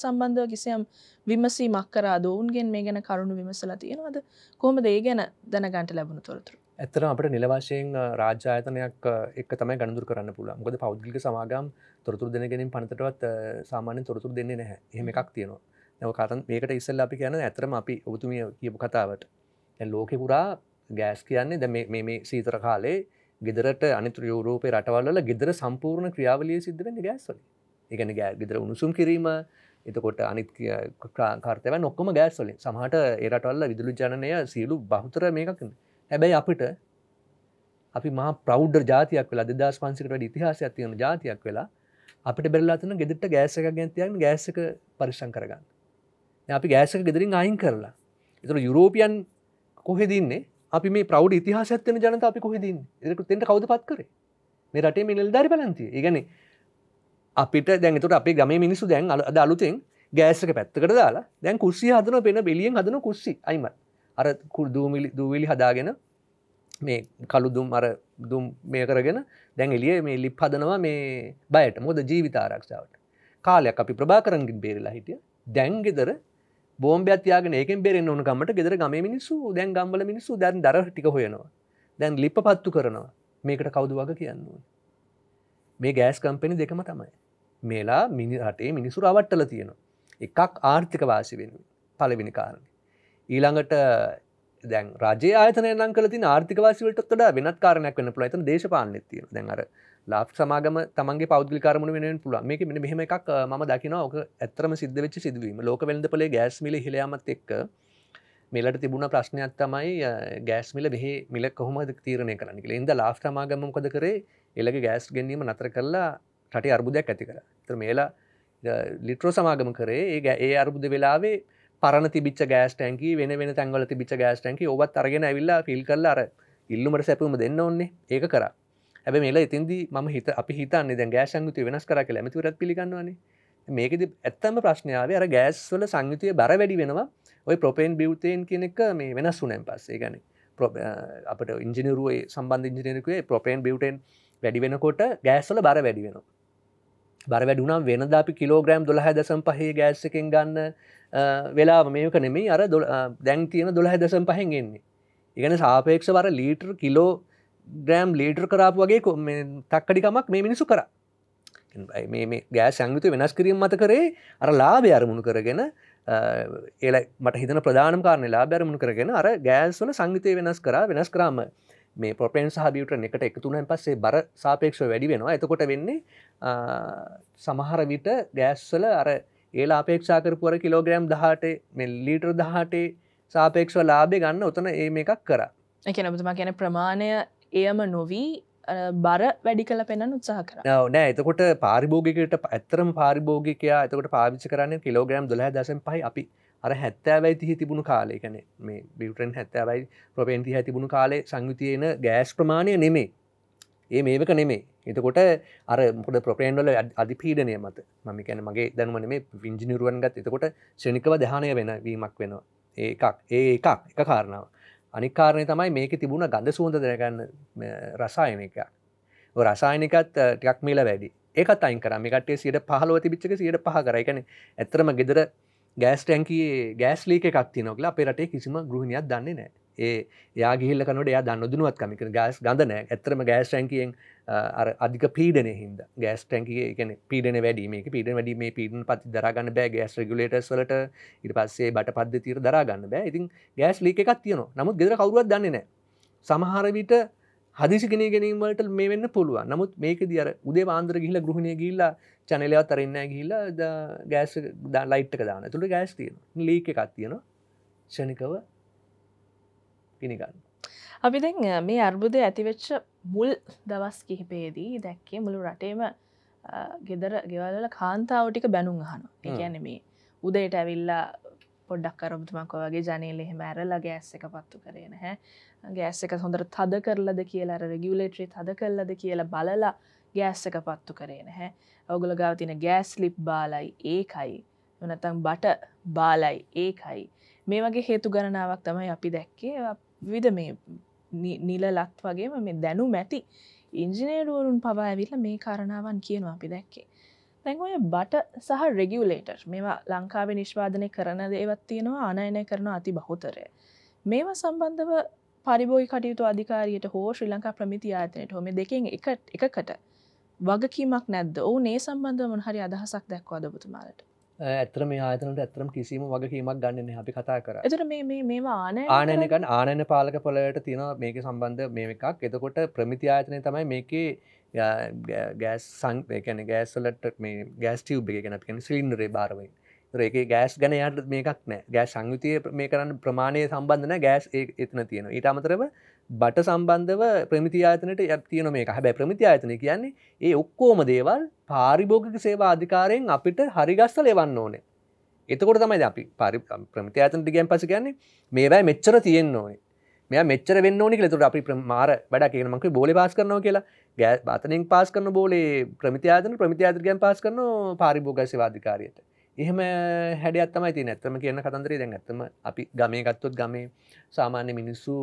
සම්බන්ධව කිසියම් විමසී මක්කරා දෝවන්ගෙන් මේ ගැන කරුණු විමසලා තියෙනවද කොහොම දේ ගැන දැනගන්ට ලැබුණු තොරතුරු ඇතර අපට නිලවාශයෙන් රාජායතනයක් එක තමයි ගණදුර කරන්න පුළ ගොද පෞද්ගික සමාගම් තොරතුර දෙනගෙනින් පනතටවත් සාමාන්‍ය තොරතුර දෙන්නේ නැහැ එහෙම එකක් තියෙනවා නැව කතන් මේකට ඉස්සල් අපි කියන ඇතරම අපි ඔබතුමිය කියපු කතාවට ලෝකෙ පුරා ගෑස් කියන්නේ ද මේ සීතර කාලේ ගෙදරට අනිතු යුරෝපය රටවල්ල ගෙදර සම්පූර්ණ ක්‍රියාවලිය සිද්ධවෙන්න ගෑස්වල එකන ගෑ ගෙදර උණුසුම් කිරීම එතකොට අනිත් කාර්තව නොක්කම ගෑස්වලින් සමහට ඒරටවල්ල විදුලු ජනය සියලු බහතර මේකන්න හැබැයි අපිට අපි මා ප්‍රෞඩ් ජාතියක් වෙලා දෙදස් පන්සිකට ඉතිහාස ඇතියන ජාතියක් වෙලා අපිට බෙල්ලාතන ගෙදට ගෑසක ගැන්තියන් ගෑසක පරිසං කරගන්න අපි ගෑසක ගෙදරින් අයින් කරලා එතුර යුරෝපියන් කොහෙදන්නේ අපි මේ ප්‍රෞඩ් ඉතිහාසත්වන ජනත අපි කොහෙදන්න එකට තෙට කවද පත් කර මේ රටේ මිනිල් දරි පලන්තිය ඉගන අපිට දැනතුට අපේ ගම මිනිසු දැන් අද අලුතෙන් ගෑසක පැත්තකට දාලා දැන් කුස්සිය හදන පෙන බෙලියෙන් හදන කුස්සි අයිම අර කුල් දූමිලි දූවිලි හදාගෙන මේ කළු දුම් අර දුම් මේ කරගෙන දැන් එලිය මේ ලිප් හදනවා මේ බයට මොද ජීවිතාරක්ෂාවට කාලයක් අපි ප්‍රභාකරගින් බේරලා හිටිය දැන්ගෙදර බෝම්භයක්තියාගෙන ඒකෙන් බෙරෙන් ඕන ගමට ගෙදර ගම මිනිස්සු දැන් ගම්බල මිනිස්සු දැන් දර ටික හොයනවා දැන් ලිප පත්තු කරනවා මේකට කවුදු වග කියන්නවා. මේ ගෑස් කම්පෙනි දෙකම තමයි. මේලා මිනි රටේ මිනිසු රවට්ටල තියෙනවා. එකක් ආර්ථික වාසි වෙන පලවෙනි කාරණ. ඊළඟට දැන් රජය ආතන නම් කල ති ආර්ථික වාසිවලටත් වඩා වෙනත් කාරණයක් වන්න පුළ ඇතන දේශපාලනෙ තියෙන දැන් අර ලා් සමාගම තමන්ගේ පෞද්ගි කරමුණ වෙන පුල මේ මෙ මෙහම එකක් ම දකින ඕක ඇතරම සිද්ධ වෙච්ච සිදුවීම ලෝකවෙලඳ පලේ ගෑස්මිල හිලයමත් එක්ක මෙලට තිබුණ ප්‍රශ්නයක් තමයි ගෑස්මිල බෙහි මිල කොහොමද තීරණය කරනක ඉද ලා් සමාගම කොද කරේ එලක ගෑස් ගැනීම නතර කල්ලා ටට අර්බුදයක් ඇති කර තර මේලා ලිට්‍රෝ සමාගම කරේ ඒ ඒ අර්බුද වෙලාවේ පරණ තිබිච ගෑස්ටැන්ක වෙන වෙන තැන්ගල තිබිච ගෑස්ටැන්ක ඔබත් අරගෙන ඇවිල්ලා පිල් කල්ලාර ඉල්ලුමට සැපුම දෙන්න ඔන්නේ ඒක කරා ඇබ මේලා ඉතින්ද ම හිත අපි හිතන්න දැ ගෑ සංගතිය වෙනස් කර කළ ඇමතිවරත් පිගන්නවන මේකෙද ඇත්තම ප්‍රශ්නාව අර ගෑස්වල සංයුතිය බර වැඩි වෙනවා ඔය ප්‍රපේන් බිවතයෙන් කෙනෙක් මේ වෙනස් වුනැන් පස්සේ ගැන අපට ඉංජිනරුවේ සම්බන්ධ ඉජිනරකේ ප්‍රපේන් බිවටෙන් වැඩි වෙනකොට ගෑස්වල බර වැඩි වෙනවා බර වැඩුනම් වෙනද අපි කිලෝග්‍රෑම් දොළහ දසම් පහේ ගෑස්සකෙන් ගන්න වෙලා මේක නෙමේ අර දැන් තියෙන දොළහ දසම් පහෙන්ගෙන්නේ ඉගෙන සාපේක්ෂ වර ලීටර් කිලෝ ග්‍රෑම් ලේටර් කරාපු වගේ කො තක්කඩිකමක් මේ මිනිසු කර මේ ගෑ සංගිතු වෙනස් කිරීම මත කරේ අර ලාබේ අරමුණු කරගෙන ඒ මට හිතන ප්‍රධාන කාරණ ලාබැරමුණු කරගෙන අර ගෑස් වල සංගිතය වෙනස් කරා වෙනස් කරාම මේ පොපෙන් සහබියුට එකට එකතුනන් පස්සේ බර සාපේක්ෂව වැඩි වෙනවා එතකොට වෙන්නේ සමහර විට ගෑස්වල අර ඒලා අපේක්ෂා කරපුර කිලෝග්‍රෑම් දහට මෙල් ලීටර් දහටේ සාපේක්ෂව ලාබේ ගන්න උතන ඒ එකක් කර එක නබතුමා කියන ප්‍රමාණය එයම නොවී බර වැඩි කල පෙන උත්සාහ කර නෑ එතකොට පාරිභෝගිකට ඇත්තරම පාරිභෝගිකයා එතකොට පාවිච්ච කරන්න කිලෝග්‍රම් දොලහ දසන් පහයි අපි අර හැත්තෑවයි තිහි තිබුණු කාලය කැන මේ බිවටන් හැත්තෑවයි ප්‍රපේන්ති හැ තිබුණු කාලේ සංයුතියන ගෑස් ප්‍රමාණය නෙමේ ඒ මේක නෙමේ එතකොට අර මුොට ප්‍රපේන්ඩල අධි පීඩනය මත මම කැන මගේ දැනුවන මේ විංජිනිරුවන් ගත් එතකොට ශනිකව දහනය වෙන වීමක් වෙනවා ඒකක් ඒ එකක් එක කාරණාව අනිකාරණය තමයි මේක තිබුණ ගඳ සුවඳ දැනගන්න රසායනක රසායනිකත් ටක් මේල වැඩි ඒක අයින් කරම එකටේ සියට පහලව තිබිච්චක සියට පහ කරයිකන ඇතරම ගෙදර ගෑස් ටැන්කී ගෑස් ලීක කක්ති නොකල පෙරටේ කිසිම ගෘහණයක් දන්නේ නෑ ඒ යාගිල්ලකනට ය දන්න දුනුවත් කමික ගෑස් ගඳනෑ ඇතරම ගෑස් ටැන්කියෙන් අධික පීඩන හිද ගෑස් ටැන්කිගන පීඩන වැඩීමේ පීඩන වැඩි මේ පීඩන පත් දරගන්න බෑ ගෑස් රගුලටස් වලට ඉට පස්සේ බට පද්ධ තීර දරගන්න බෑ ඉතින් ගෑස් ලික එකක් තියන නමුත් ගෙදර කවරුවත් දන්නේ නෑ සමහරවිට හදිසිගෙන ගැනීමට මේ වෙන්න පුළුවන් නමුත් මේක දිර උදේ ආන්දර ගිහිල ගෘහණය ගිල්ල චනලයා තරන්න ගිහිල ගෑස් ලයිට්ක දාන තුළ ගෑස් තියෙන ලීක එකක් තියෙන ෂණිකව පිනිගන්න අපි දැන් මේ අර්බුදය ඇතිවෙච්ච මුල් දවස් කිහිපේදී දැක්කේ මුළු රටේම ගෙදර ගෙවල්ල කාන්තාව ටික බැනුම් අහන එකැන මේ උදයට ඇවිල්ලා පොඩක් අරබතුමක් වගේ ජනේල එහෙම ඇරලා ගෑස් එක පත්තු කරේ නැහැ ගෑස් එක හොඳර තද කරලද කියලා රෙගියලේට්‍රී තද කරලද කියලා බලලා ගෑස් එක පත්තු කරේ නැහැ ඔගුල ගාව තින ගෑස් ලිප් බාලයි ඒකයි වනතන් බට බාලයි ඒකයි මේ වගේ හේතු ගණනාවක් තමයි අපි දැක්කේ විද මේ නිලලත් වගේම මේ දැනු මැති ඉංජිනේරුවරුන් පවා ඇවිල්ල මේ කාරණාවන් කියනවා අපි දැක්කේ. තැන්ඔය බට සහ රෙගියුලේටර් මේවා ලංකාවේ නිශ්වාදනය කරන දේවත් තියෙනවා අනයනය කරන අති බහුතරය. මේවා සම්බන්ධව පරිබෝයි කටයුතු අධිකාරයට හෝ ශ්‍රී ලංකා ප්‍රමිති ආතනයට හොම දෙකින් එකකට වගකීමක් නැද්ද ඕ නේ සම්බන්ධ මොහරි අදහසක් දැක්වා අදබතුමාලට ඇත්‍ර මේ ආතනට ඇතරම් කිසිම වගකීමක් ගන්නන්නේ අපි කතා කර ඇතර මේ ආන ආනයකන් ආනන පාලක පොලට තියෙන මේක සම්බන්ධ මේ එකක් එතකොට ප්‍රමිති ආයතනය තමයි මේක ගෑස් සංකැන ගෑස්ලට මේ ගෑස්ටියව් එක ගැන කෙන සිලින්ඩරේ භාරවෙන් ඒක ගෑස් ගැන යාට මේකක් නෑ ගෑ සංයුතිය මේ කරන්න ප්‍රමාණය සම්බන්ධන ගෑස් එතන තියෙන ඉතාමතරව බට සම්බන්ධව ප්‍රමිතියාතනට යත්තියන මේ හැබැ ප්‍රමිතියාතනය කියන්නේ ඒ ඔක්කෝම දේවල් පාරිභෝගික සේවා අධිකාරයෙන් අපිට හරිගස්ස ලෙවන්න ඕනේ එතකොට තමයි අපි පරි ප්‍රමිතියාතනට ගැන් පස කියන්නේ මේවැ මෙච්චර තියෙන් ඕනේ මෙ මෙච්චර වෙන්න ඕනි ලෙතුට අපි ප්‍රමාර වැඩ කියනමක බෝල පාස් කරනවා කියලා ගෑ බාතනින් පාස් කරන බෝලේ ප්‍රමිතියාතන ප්‍රමිතියාතරගැන් පාස් කරන පාරිභෝගසවාධිකාරයට එහෙම හැඩ අත්තමයි ති නැත්තම කියන කතන්දරේ දැන් ඇත්තම අපි ගමය ගත්තොත් ගමේ සාමාන්‍ය මිනිස්සු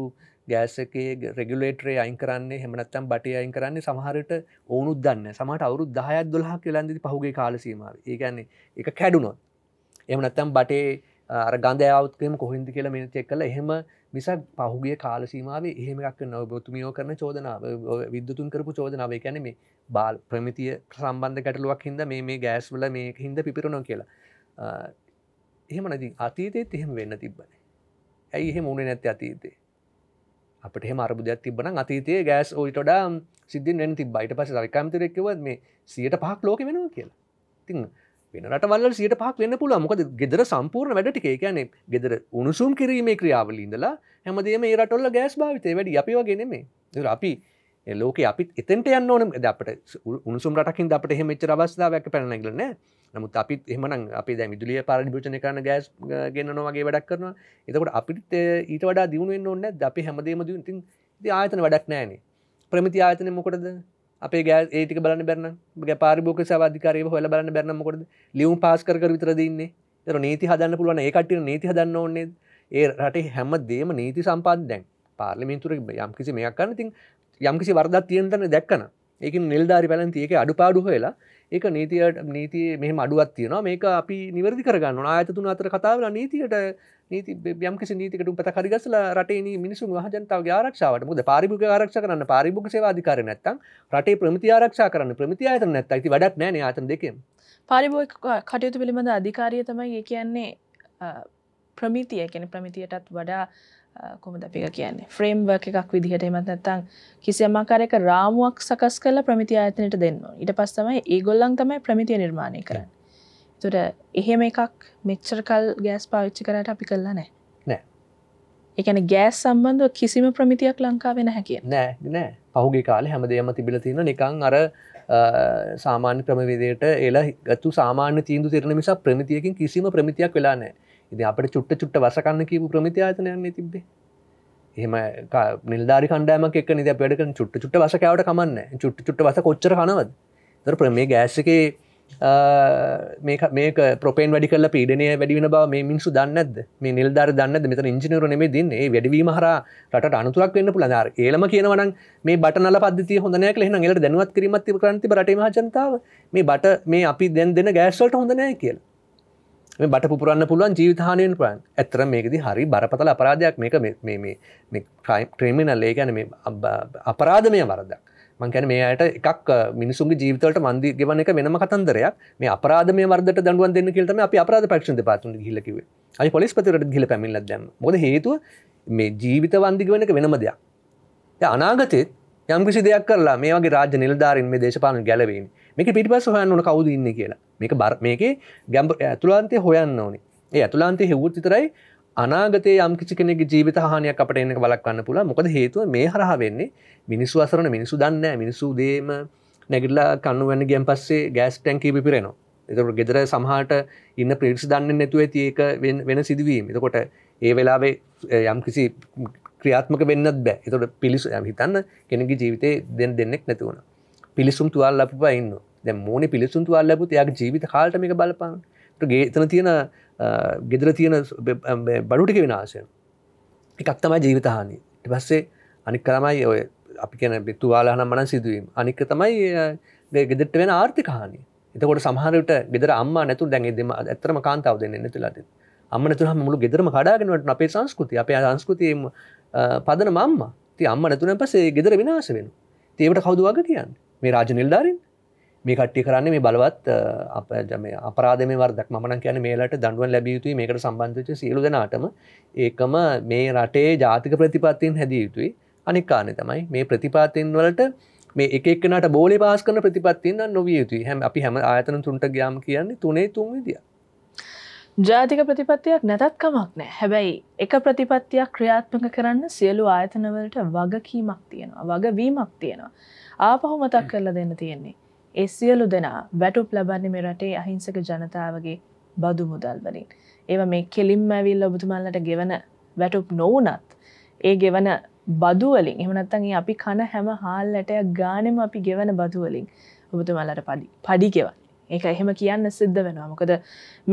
ගෑසකේ රෙගුලේටරේ අයින් කරන්නේ හෙමනත්තම් බටය අයින් කරන්නේ සමහරට ඕනුත් දන්න සමට අවරු දහයත් දොලහක් ලන්දි පහුගේ කාලසීමාව ඒගන්නේ එක කැඩුනොත් එමනත්තම් බටේ අර ගන්ධයාවත්කම කොහින්දි කියලා මෙන චෙක් කල එහෙම මිසක් පහුගේ කාලසීමාවේ එහෙමක් නොබතුමියෝ කරන චෝදනාව විද්‍යතුන් කරපු චෝදනාව කැන මේ බාල් ප්‍රමිතිය සම්බන්ධ ගැටලුවක් හිද මේ මේ ගෑස් වල මේ හින්ද පිපිරුණො කියලා එහෙම නති අතීතයත් එහෙම වෙන්න තිබ්බන ඇයි එහෙම උනේ නැත්ත අතීතේ අපට මරබදයක් තිබන අතීතය ගෑස් ඔයිටඩ සිද්ධ නැති බයිට පස රකම්තරෙක්ව මේ සියට පහක් ලෝක වෙනවා කියලා තින් වෙනටවල්ල සියට පහක් වන්න පුල මොකද ගෙදර සම්පූර්ණ වැඩටි ඒකන ගෙදර උණුසුම් කිරීමේ ක්‍රියාවලින්දලා හැමදේ මේ රටොල්ල ගෑස් භාවිතය වැඩි අපි වගෙනෙමේ අපි ලෝක අපිත් එතට යන්න ඕන දට උනුසුම් රටකින් අපට හෙමච අවස්ථාවයක් පැනැගලන නමුත් අපිත් එහමන අපි දැ විදුලිය පාරිභූෂණ කරන ගෑස් ගන්නනවාගේ වැඩක් කරනවා එතකට අපිට ඊට වඩා දියුණුවෙන් ඕන්න අපි හැමදේම දති ආයතන වැඩක් නෑන ප්‍රමිති ආයතන මොකටද අපේ ගෑ ඒටික බලන්න බැරන පාරිභෝක සවාධකාරය හොල බලන්න බැරනමකොටද ලියුම් පාස් කර විතරදන්නේ තර නීති හදන්න පුළුවන් ඒකට නීති හදන්න ඕන්නේ ඒ රටේ හැම දේම නීති සම්පාන් දැන් පාර්ලිමින්තුර යම් කිසි මෙයක් කරනතින් යම්කිසි වර්දත් තියෙන්තන දැක්කන ඒක නිල්ධාරි පැලන්තියක අඩු පාඩු හොලා ඒක නීතියට නීති මෙහ අඩුවත් තියෙන මේක අපි නිවැරදි කරගන්න ආයතතුන අතර කතාවල නීතියට නීති යම්කිසි නීතිකට පත කරිගසල රටේ මිනිසු හජනතාව ආරක්ෂාවට මුද පරිභග ආරක්ෂ කරන්න පරිභග සේවාධකාර නැත්තම් රටේ ප්‍රමති ආරක්ෂ කරන්න ප්‍රමති අතර නැත් ඇති වැඩක් නෑ ආතන් දෙකෙන් පරිභෝ කටයුතු පිළිබඳ අධිකාරය තමයි ඒ කියන්නේ ප්‍රමිතිය කෙන ප්‍රමිතියටත් වඩා කොම දපික කියන්නේ ෆ්‍රේම්වර්ක එකක් විදිහට එමත් නැත්තං කිසියම් ආකාරයක රාමුවක් සකස් කරලා ප්‍රමිති ආයතනයට දෙන්න ඊට පස්ස තමයි ඒගොල්ලන් තමයි ප්‍රමිතිය නිර්මාණය කරන්න තුර එහෙම එකක් මෙච්චර කල් ගෑස් පාවිච්චි කරට අපි කරලා නෑ නෑ එකන ගෑස් සම්බන්ධ කිසිම ප්‍රමිතියක් ලංකාවෙන හැකිය නෑ නෑ පහුගේ කාල හැමදේම තිබිල තියෙන නිකං අර සාමාන්‍ය ක්‍රමවිදයට එලා ගත්තු සාමාන්‍ය තීන්දු තිරණ නිසා ප්‍රමිතියකින් කිසිම ප්‍රමිතියක් වෙලා නෑ ඉති අපට චුට්ට චුට්ට වසකන්න කීපු ප්‍රමිතියාතනයන්නේ තිබේ එහම නිල්දා කණඩෑම එක නිද පෙඩක චුට්ට චුට්ට වසකවට කමන්න චුට්ට චුට්ට වස කොච්චර කනවද දර ප්‍රමේ ගෑස්සකේ මේක පොපෙන් වැඩි කල පීඩනය වැඩිවෙන බව මේ මිනිසු දන්නද මේ නිල්දාර දන්න මෙත ඉංජිනරු නෙේ දින්න ඒ වැඩවීම හර රට අනතුරක් වන්න පුළදාර ඒලම කියනවන මේ බටනල පද හොඳනය කලෙන ෙට දැනුවත් කිරීමත් කරන්ති රටම ජනතාව මේ බට මේ අපි දැන් දෙන ගෑස්වලට හොඳනය කියලා මේ බට පුරන්න පුළුවන් ජීවිතානයෙන් පන් ඇතර මේකද හරි බරපතල අපරාධයක් මේක ක්‍රමිනල්ලේ ගැන අපරාධමය වරදක් මංකැන මේ අයට එකක් මිනිසුන්ගේ ජීවිතවලට මන්දී ගෙවන එක වෙනම කතන්දරයක් මේ අපරාධ මේ වර්දට දඩුවන් දෙන්න කියලටම අපි අපරාධ පක්ෂ පාතු හිලකිව අයි පොලිස්පතිරට ගිල පැමිල්ල දැම් මොද හේතුව මේ ජීවිත වන්දිග වෙනක වෙනම දෙයක් අනාගතෙත් යම්කිසි දෙයක් කරලා මේ වගේ රාජ නිලධාරින් මේ දේශපාන ගැලවීම මේක පිටිපස හොයන්න ඕන කවුද ඉන්න කියලා මේක බර මේක ගැම්බ ඇතුළන්තේ හොයන්න ඕනේ ඒ ඇතුළන්තේ හෙවුත් විතරයි අනාගතය යම් කිසි කෙනෙක් ජීවිත හානියක් අපට එන්න බලක්වන්න පුළ මොකද හේතුව මේ හරහ වෙන්නේ මිනිස්සු අසරන මිනිසු දන්න මිනිසු දේම නැගිල්ලා කන්නු වන්න ගියන් පස්සේ ගෑස් ටැන්කී පිරෙනවා එතකට ගෙදර සමහට ඉන්න පිරිස් දන්න නැතුව තියක වෙන සිදුවීම එතකොට ඒ වෙලාවේ යම් කිසි ක්‍රියාත්මක වෙන්නත් බෑ එතට පිලිසු යම් හිතන්න කෙනෙකි ජීවිතය දෙන් දෙන්නෙක් නැතිවුණා පිලිසුම් තුවල් ලප පයින්න දැ මෝන පිලිසුම් තුවල් ලබපු යක් ජීවිත කාල්ටමික බලපාන්න ගේතන තියෙන ගෙදර තියෙන බඩුටික විනාශය එකක් තමයි ජීවිතහානි පස්සේ අනික් කරමයි ඔය අපි කියන තුවාලාහන මන සිදුවීම අනික තමයි ගෙදට වෙන ආර්ථිකහානි එතකොට සහරට ගෙදර අම්මා නැතු දැන්ගේ දෙම ඇතරම කාන්තාව දෙන්න නැතුලාද අම්ම නැතුහ මුළු ගෙදරම කඩාගෙනට අපේ සංස්කෘති අපේ සංස්කෘතියම පදන මම්ම ති අම්ම නැතුන පසේ ගෙදර විනාශ වෙන ඒවට කවුදු වග කියන්නේ මේ රාජ නිල්ධාරින් මේ කට්ටි කරන්නේ මේ බලවත් අපම අපරාධම වර්දක් මන කියන මේලට දඩුවන් ලැබියයුතුයි මේකට සම්බන්ධච සියලු දෙනාටම ඒකම මේ රටේ ජාතික ප්‍රතිපත්තියෙන් හැදිය යුතුයි අනික්කානෙ තමයි මේ ප්‍රතිපාතින් වලට මේ එකක්නට බෝල පාස් කන ප්‍රතිපත්තින්න නොවිය යුතුයි හැම අපි හැම ආයතන තුන්ට ගයාම් කියන්නේ තුනේ තුන් විදිිය ජාතික ප්‍රතිපත්තියක් නැතත්කමක් නෑ හැබැයි එක ප්‍රතිපත්තියක් ක්‍රියාත්මක කරන්න සියලු ආයතනවලට වගකීමක් තියෙනවා වගවීමක් තියෙනවා ආපහු මතක් කරලා දෙන්න තියෙන්නේ. ඒ සියලු දෙනා වැටුප් ලබන්නේ මේ රටේ අහිංසක ජනතාවගේ බදු මුදල් වලින්. ඒවා මේ කෙලින්ම ඇවිල්ලා ඔබතුමාලට ගෙවන වැටුප් නොවුනත් ඒ ගෙවන බදුවලින් එහෙම නැත්නම් අපි කන හැම හාල්ලටයක් ගානෙම අපි ගෙවන බදුවලින් ඔබතුමාලට පඩි පඩි ගෙවන්න. ඒක එහෙම කියන්න සිද්ධ වෙනවා. මොකද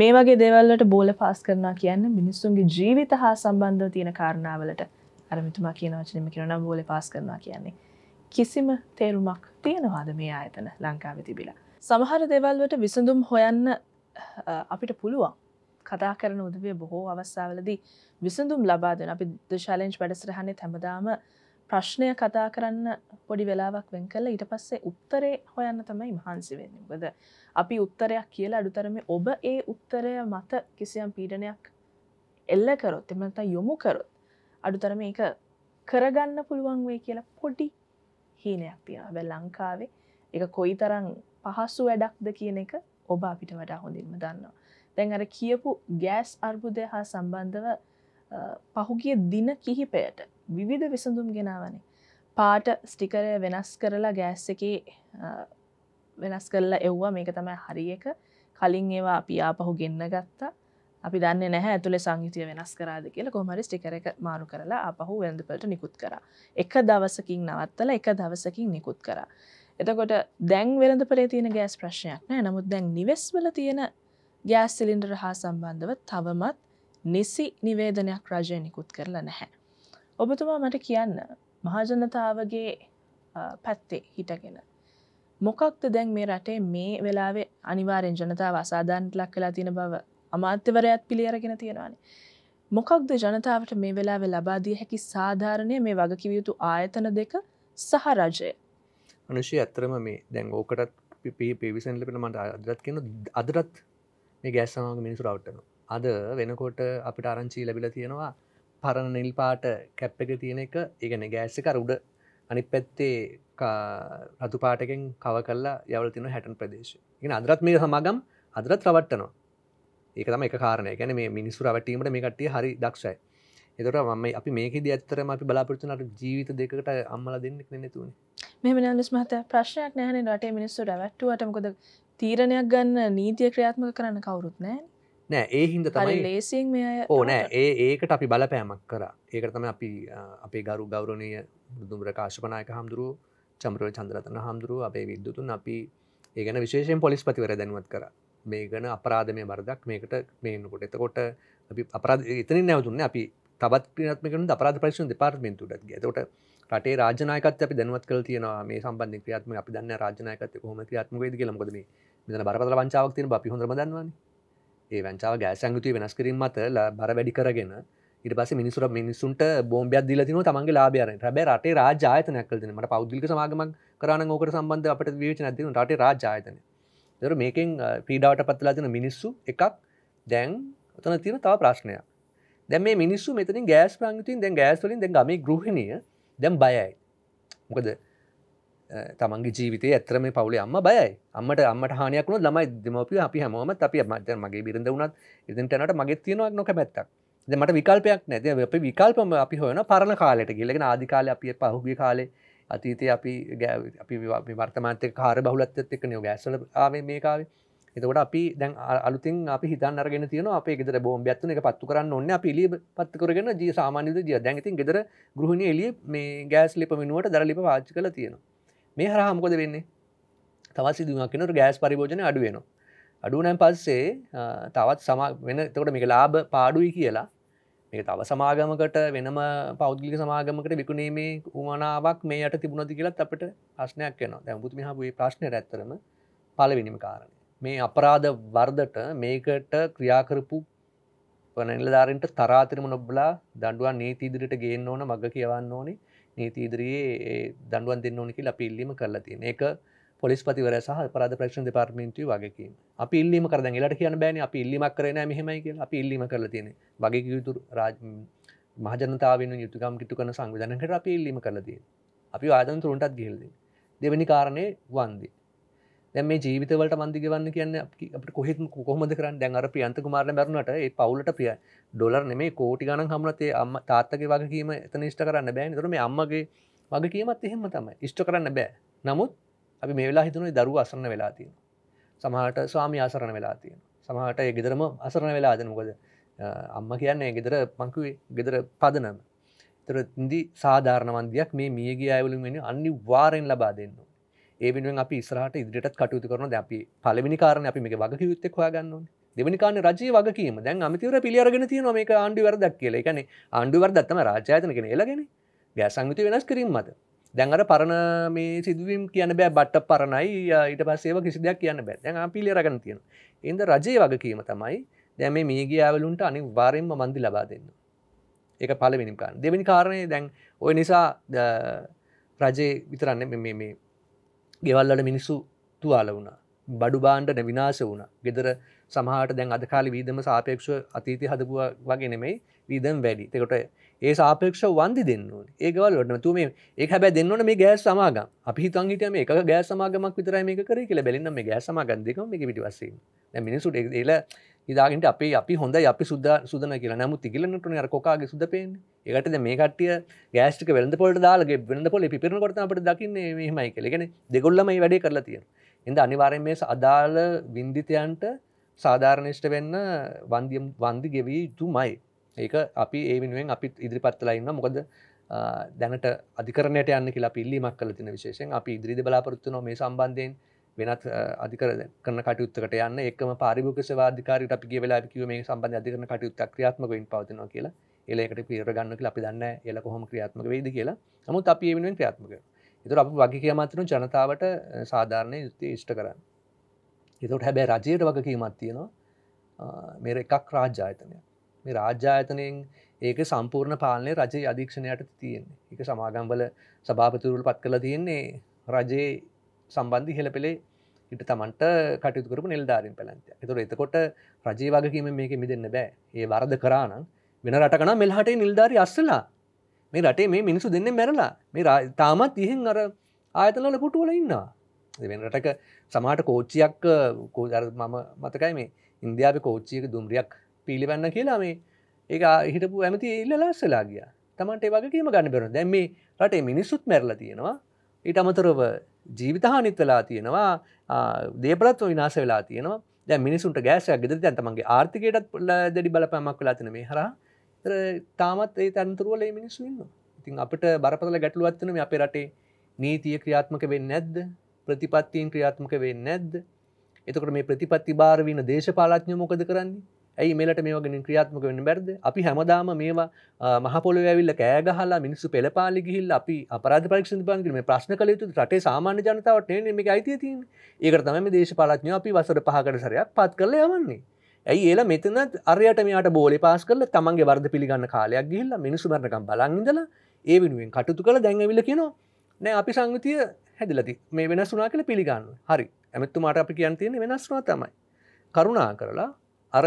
මේ වගේ දේවල් වලට බෝල පාස් කරනවා කියන්නේ මිනිස්සුන්ගේ ජීවිත හා සම්බන්ධව තියෙන කාරණාවලට අර මෙතුමා කියන වචනේම කියනවා නම් බෝල පාස් කරනවා කියන්නේ. කිසිම තේරුමක් තියෙනවාද මේ ආයතන ලංකාව තිබිලා. සමහර දෙවල්වට විසඳුම් හොයන්න අපිට පුළුවන් කතා කරන උදවිය බොහෝ අවස්සාාවලදී විසඳුම් ලබාදෙන අපි දශාලෙන්ච් වැඩසරහන්නේ හැමදාම ප්‍රශ්නය කතා කරන්න පොඩි වෙලාවක් වෙන් කල ඊට පස්සේ උත්තරේ හොයන්න තමයි මහන්සි වෙන්න බද අපි උත්තරයක් කියලා අඩුතරම ඔබ ඒ උත්තරය මත කිසියම් පීඩනයක් එල්ල කරොත් එමතා යොමු කරොත් අඩුතරම එක කරගන්න පුළුවන් වේ කියලා පොඩි හීනයක් තියෙන බැ ලංකාවේ එක කොයි තරං පහසු වැඩක්ද කියන එක ඔබ අපිට වඩා හොඳින්ම දන්නවා. තැන් අර කියපු ගෑස් අර්බුදය හා සම්බන්ධව පහුගිය දින කිහිපයට විවිධ විසඳුම් ගෙනාවනේ. පාට ස්ටිකරය වෙනස් කරලා ගෑස් එක වෙනස් කරලා එව්වා මේක තමයි හරි එක කලින් ඒවා අපි ආපහු ගෙන්න්න ගත්තා අපි දන්න නැහැ ඇතුළ සංගීතිය වෙනස් කරාද කියල කොමරි ටිකර එක මාරු කරලා අපහු වැඳපලට නිකුත් කර. එක දවසකින් නවත්තල එක දවසකින් නිකුත් කර. එතකොට දැන් වෙරඳපලේ තියෙන ගෑස් ප්‍රශ්නයක් නෑ නමුත් දැන් නිවෙස්වල තියෙන ගෑස් සිලින්ඩර හා සම්බන්ධව තවමත් නිසි නිවේදනයක් රජය නිකුත් කරලා නැහැ. ඔබතුමා මට කියන්න මහජනතාවගේ පැත්තේ හිටගෙන. මොකක්ද දැන් මේ රටේ මේ වෙලාවේ අනිවාරෙන් ජනතාව අසාධානට ලක් කලා තියෙන බව අමාත්‍යවරයත් පිළියරගෙන තියෙනවානේ. මොකක්ද ජනතාවට මේ වෙලාවෙ ලබාදිය හැකි සාධාරණය මේ වගකිවියුතු ආයතන දෙක සහ රජය. අනුෂය ඇත්තරම මේ දැන් ඕකටත් පිවිසන් ලිපෙන මට අදරත් කියන අදරත් මේ ගෑස්සමාග මිනිසුරවට්ටන. අද වෙනකොට අපිට ආරංචී ලැබිල තියෙනවා පරණ නිල් පාට කැප් එක තියෙන එක ඒගැන ගෑස්සකර උඩ අනි පැත්තේ රතු පාටකෙන් කව කල්ලා යවල තින හැටන් ප්‍රදේශ. ඉගෙන අදරත් මේ සමාගම් අදරත් රවට්ටනවා ඒක තම එක කාරණය ගැන මේ මිනිස්සු රවටීමට මේකටිය හරි දක්ෂයි එතොට මම අපි මේක ද ඇත්තරම අපි බලාපොරතුනට ජීවිත දෙකට අම්මල දෙන්නෙක් නැතුවන මෙමනිස් මහත ප්‍රශ්නයක් නෑන රටේ මිනිස්සු රැවැට්ටුවටමකොද තීරණයක් ගන්න නීතිය ක්‍රියාත්මක කරන්න කවුරුත් නෑ නෑ ඒ හින්ද තමයි ලේසින් ඕනෑ ඒ ඒකට අපි බලපෑමක් කර ඒකට තම අපි අපේ ගරු ගෞරණය බුදුමර කාශපනායක හාමුදුරුව චම්රව චන්ද්‍රතන හාමුදුරුව අපේ විද්දුතුන් අපි ඒගන විශේෂෙන් පොලිස්පතිවර දැනුවත් කරා මේ ගන අපරාධමය වරදක් මේකට මේනකොට එතකොට අපි අපරාධ එතන නැවතුන්න අපි තවත් ප්‍රනත්මකන අපරාධ ප්‍රශෂන් දෙපාර්මෙන්තුට ගතකොට රටේ රාජනායකත් අපි දැනවත් කල තියනවා මේ සම්බන්ධ ක්‍රියාත්ම අපි දන්න රාජනායකත හොම ක්‍රියාත්මකේද කියලකොද මේ මෙතන බරපතල වංචාවක් තියෙන අපි හොඳම දන්නවා ඒ වංචාව ගෑ සංගතුය වෙනස් කිරීම මත බර වැඩි කරගෙන ඉට පස මිනිසුර මිනිසුන්ට බෝම්බයක් දිල තින තමන්ගේ ලාබයන ැබ රටේ රාජායතනැකල්දනට පෞද්ගික සමාගමක් කරන ඕකට සම්බන්ධ අපට වේච නැතින රට රාජායතනය තර මේකෙන් පීඩාවට පත්ලා තින මිනිස්සු එකක් දැන් ඔතන තින තව ප්‍රශ්නයක් දැම මිනිස්සු මෙතන ගෑස් ප්‍රංගතින් දැන් ගෑස්වලින් දැන් ගමේ ගෘහණය දැම් බයයි මොකද තමන්ගේ ජීවිතය ඇතර මේ පවුලේ අම්ම බයයි අම්මට අම්මට හානයක් වුණ ළමයි දෙමපිය අපි හැමෝම අපි මද මගේ බිරිඳ වුණත් ඉදිටනට මගේ තියෙනවක් නොක මැත්තක් දෙමට විකල්පයක් නැති අප විකල්පම අපි හොයන පරණ කාලට ගෙලගෙන ආධිකාල අපිය පහුගේ කාලේ අතීතය අපි ගෑ අපි වර්තමාන්තය කාර බහුලත්තත් එක් නෝ ගෑසල ආවේ මේකාවේ එතකොට අපි දැන් අලුතින් අපි හිතන් අරගෙන තියෙන අප ගෙදර බෝම් ඇත්තුන එක පත්තු කරන්න ඔන්න පිළිය පත්තු කරගෙන ජී සාමාන්‍යද ජිය දැන්ගතින් ගෙදර ගෘහණ එලිය මේ ගෑස් ලිප මිනුවට දරලිප පාච් කල තියෙනවා මේ හරහමකොද වෙන්නේ තවත් සිදුවක් කෙනට ගෑස් පරිභෝජන අඩුවෙන අඩුනෑම් පස්සේ තවත් සම වෙන තකොට මේක ලාබ පාඩුයි කියලා මේ තව සමාගමකට වෙනම පෞද්ගලික සමාගමකට විකුණීමේ උමනාවක් මේයට තිබුණති කියලත් අපට ප්‍රශ්නයක් වෙන දැමුතු හපුේ ප්‍රශ්නය ඇත්තරම පලවිනිම කාරණය මේ අපරාධ වර්ධට මේකට ක්‍රියාකරපු පනනිලධාරෙන්ට තරාතරම නොබ්ලා දඩුවන් නීතිදිරිට ගේන්න ඕන මග කියවන්න ඕනේ නීතිීදිරයේ දඩුවන් දෙන්න ඕනිකි ලපිල්ලිම කරලතින එක පොලිස්පතිවර සහ පරාධ ප්‍රක්ෂණ දෙපාර්තමේන්තුවේ වගකීම. අපි ඉල්ලීම කරදන් එලට කියන්න බෑනේ අපි ඉල්ලීමක් කරේ නෑ මෙහෙමයි කියලා. අපි ඉල්ලීම කරලා තියෙන්නේ. වගකීම් යුතු මහජනතාවෙන් යුතුයකම් කිතු කරන සංවිධානයකට අපි ඉල්ලීම කරලා තියෙන්නේ. අපි ආදන්තුරුන්ටත් ගිහිල්ලා දෙන්නේ. දෙවෙනි කාරණේ වන්දේ. දැන් මේ ජීවිතවලට මන්දි ගෙවන්න කියන්නේ අපිට කොහෙත් කොහොමද කරන්නේ දැන් අර ප්‍රියන්ත කුමාරලා මැරුණාට ඒ පවුලට ප්‍රිය ඩොලර් නෙමෙයි කෝටි ගණන් හම්බුණත් ඒ අම්මා තාත්තගේ වගකීම එතන ඉෂ්ට කරන්න බෑනේ. ඒතර මේ අම්මගේ වගකීමත් එහෙම තමයි. ඉෂ්ට කරන්න බෑ. නමුත් අපි මේ වෙලා හිතනයි දරු අසරන වෙලා තියෙන සමහට ස්වාමි ආසරණ වෙලා තියෙන සමහට ගෙදරම අසරණ වෙලා දෙනකොද අම්ම කියන්නේ ගෙදර පංකුවේ ගෙදර පදනම තරදි සාධාරණවන්දයක් මේ මියගේ අයවලින් වෙන අනි වාරෙන් ලබා දෙන්න ඒ වෙනුවෙන් අපි ඉස්රහට ඉදිරියටත් කටයුතු කරන අපි පළවෙනි කාරණ අපි මේ වගකියුත්තෙක් හොයාගන්න ඕනේ දෙවනිකාන රජය වගකීම දැන් අමිතිවර පිළියරගෙන තියෙන මේක ආණ්ඩු වැරදක් කියලා එකන ආණ්ඩු වර්දත්තම රාජාතනකෙන එලගෙන ගෑ සංගති වෙනස් කිරීම මත දැන්ට පරණ මේ සිදුවීම් කියන බෑ බට්ට පරණයි ඊට පස්සේව කිසි දෙයක් කියන්න බෑ දැන් අපිලි රගන තියෙන එන්ද රජය වග කියීම තමයි දැම මීගියාවලුන්ට අනි වාරෙන්ම මන්දි ලබා දෙන්න ඒක පලවෙනිකාන් දෙවැනි කාරණය දැන් ඔය නිසා රජය විතරන්න මේ ගෙවල්ලට මිනිස්සු තුවාල වුණා බඩු බාණ්ඩ නැවිනාශ වුණ ගෙදර සමහට දැන් අදකාල වීදම සාපේක්ෂ අතීති හදපුුව වගෙනෙමයි වීදම් වැඩි තෙකොට ඒ සාපේක්ෂ වන්දි දෙන්න ඒකවල් ොටන තුම ඒ හැබැ දෙන්නන මේ ගෑ සමාගම් අපි තන්ගට මේ එක ගෑ සමාගමක් විතර මේ කර කියල බැලන්න මේ ගෑ සමාගන්දක මේ පිටිවස මිනිසුට ඒල ඉදාගට අපේ අපි හොඳ අපි සුද සුදන කියලා නමු තිගලන්නට අර කොකාගේ සුද පෙන් ඒකටද මේ කටිය ගෑස්ටික වෙලඳ පොට දාලගේ වෙනඳ පොල පිරන කොටට දකින්නේ මෙහමයි කලගෙන දෙගොල්ලමයි වැඩේ කරලා තියෙන එද අනිවාරෙන් මේ අදාල වින්දිතයන්ට සාධාරණෂ්ට වෙන්න වන්දියම් වන්දි ගෙවී යුතුමයි ඒක අපි ඒ වෙනුවෙන් අපි ඉදිරිපත්තලයින්න මොකද දැනට අධිකරණයට යන්න කියලා පිල්ලිමක් කල තින විශේෂෙන් අපි ඉදිරිදි බලාපොරත්තු නො මේ සම්බන්ධයෙන් වෙනත් අධිකර කරන කටයුත්තකට යන්න එකම පාරිභක සවාධකාරට අපි වෙලා කිව මේ සම්බන්ධ අධිකරන කටයුත්ත ක්‍රියාත්මකින් පවතින කියලා ඒකට පිර ගන්නක අපි දන්න එල කොහොම ක්‍රියාත්මක වේද කියලා නමුත් අපි වෙනුවෙන් ක්‍රියාත්මක ඉතුර අප වගේ කියමතනු ජනතාවට සාධාරණය යුත්තය ඉෂ්ට කරන්න එතට හැබැ රජයට වගකීමත් තියෙනවා මේ එකක් රාජ්‍යායතනයක් මේ රාජ්‍යායතනයෙන් ඒක සම්පූර්ණ පාලනය රජ අධීක්ෂණයට තියෙන්නේ එක සමාගම්වල සභාපතුරුල් පත් කළ තියෙන්නේ රජයේ සම්බන්ධි හෙළපෙළේ ඉට තමන්ට කටයුතුකරපු නිල්ධාරින් පැළන්තිය තුර එතකොට රජය වගකීම මේක මිදන්න බෑ ඒ වරද කරාන වෙන රටකන මෙල්හටේ නිල්ධාරි අස්සලා මේ රටේ මේ මිනිසු දෙන්න මැරලා මේ තාමත් ඉහෙන් අර ආයතනල පුටුවල ඉන්නවා වෙනටක සමහට කෝච්චියක් කෝදර මම මතකයි මේ ඉන්දයාාව කෝච්චියක දුම්රියක් පිළිබන්න කියලා මේ ඒ හිටපු ඇමති ඉල්ල ලස්සලා ගිය තමන්ට වගේ කියීම ගන්න පෙරු දැම් මේ රටේ මිනිස්සුත් මැරල තියෙනවා ඊට අමතරව ජීවිතහානිත් වෙලා තියෙනවා දේපලත්ව විනාස වෙලා තියෙනවා දැ මිනිසුන්ට ගෑසයක් ගෙදර දැන්තමගේ ආර්ථිකයටත් දැඩි බලපෑමක් වෙලා තින මේ හර තාමත් ඒ තැන්තුරුවල මිනිස්සුන්න ඉතින් අපට බරපතල ගැටලුවත්වන අපේ රටේ නීතිය ක්‍රියාත්මක වෙන්න නැද්ද ප්‍රතිපත්තියෙන් ක්‍රියාත්මක වෙන්න නැද්ද එතකට මේ ප්‍රතිපත්ති භාරවීන දේශපාලඥ මොකද කරන්නේ ඇයි මේලට මේවගෙන ක්‍රියාත්මක වන්න බැරිද අපි හැමදාම මේවා මහපොලො ඇවිල්ල කෑගහලා මිනිස්සු පෙළපාලි ගිහිල් අපි අපරාධ පරක්ෂ පාන්ගීම ප්‍රශ්න කළ යුතු රටේ සාමාන්‍ය ජනතාවට මේ අයිතිය තින් ඒකට තම දේශපාලත්ඥ අපි වසර පහකට සරයක් පත් කරල යවන්නේ ඇයි ඒලා මෙතන අරයට මෙයාට බෝලි පාස් කරල තමන්ගේ වර්ධ පිළිගන්න කාලයක් ගිහිල්ලා මිනිසු මරණකම් බලංගදල ඒ වෙනුවෙන් කටුතු කළ දැඟවිල කියනවා නෑ අපි සංගතිය හැදිලති මේ වෙනස් වනා කළ පිළිගන්න හරි ඇමත්තුමාට අපි කියන්තියන්නේ වෙනස්වා තමයි කරුණා කරලා අර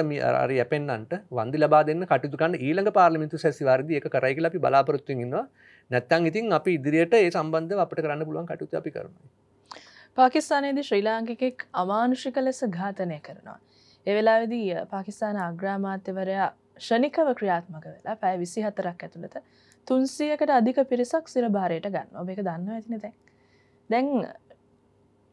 යැපෙන්න්නට වන්දි ලබාදන්න කටුතුකන්න ඊළඟ පාර්ලිමිතු සැසිවාර්දිය එක කරයික ලි බලාපොරොත්තුවඉන්නවා නැත්තන් ඉතින් අපි ඉදිරියට ඒ සම්බන්ධ අපට කරන්න පුළුවන් කටුතු අපි කරන. පාකිස්ානයේද ශ්‍රී ලාංකිකෙක් අමානුෂික ලෙස ඝාතනය කරනවා. එවෙලාවෙදී පාකිස්ාන අග්‍රාමාත්‍යවරයා ෂණිකව ක්‍රියාත්මක වෙලා පැය විසි හතරක් ඇතුළත තුන්සියකට අධික පිරිසක් සිරභාරයට ගන්න ඔබ එක දන්න ඇතින දැන්. දැන්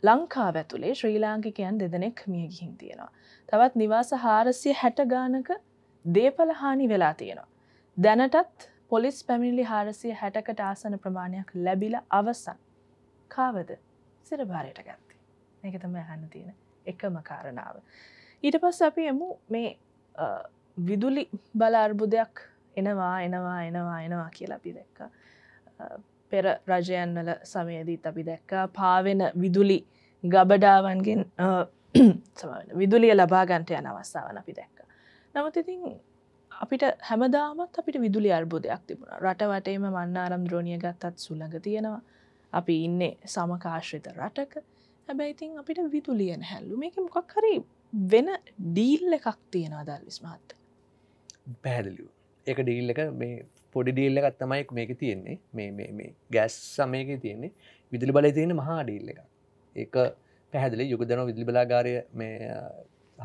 ලංකාව ඇතුළේ ශ්‍රී ලාංකිකයන් දෙදෙනෙක් මිය ගිහින් තියෙනවා. තවත් නිවාස හාරසිය හැට ගානක දේපල හානි වෙලා තියෙනවා. දැනටත් පොලිස් පැමිණිලි හාරසිය හැටකට ආසන ප්‍රමාණයක් ලැබිල අවසන්. කාවද සිරභාරයට ගත්තේ. ඒක තම හන්න තියෙන එකම කාරණාව. ඊට පස් අපි එමු මේ විදුලි බල අර්බුදයක් එනවා එනවා එනවා එනවා කියලා අපි දැක්කා. පෙර රජයන්වල සමයදීත් අපි දැක්කා පාවෙන විදුලි ගබඩාවන්ගෙන් විදුලිය ලබාගන්ට යන අවස්ථාවන අපි දැක්ක. නමුත් ඉතින් අපිට හැමදාමත් අපිට විදුලි අර්බෝධයක් තිබුණ රටවටේම මන්නාරම් ද්‍රෝණිය ගත්තත් සුළඟ තියෙනවා අපි ඉන්නේ සමකාශ්‍රිත රටක හැබැයිතින් අපිට විදුලියන හැල්ලු මේක මොකක් හරි වෙන ඩීල් එකක් තියෙනවා දර්විස් මහත්ත. පැහැදිලිව ඒක ඩීල් එක මේ පොඩිඩීල්ල එකත් තමයික් මේක තියෙන්නේ මේ ගෑස් සමයක තියෙන්නේ විදුලි බල තියෙන මහා ඩීල්ල එක ඒක පැහැදිලි යුගදන විදුලි බලාගාරය මේ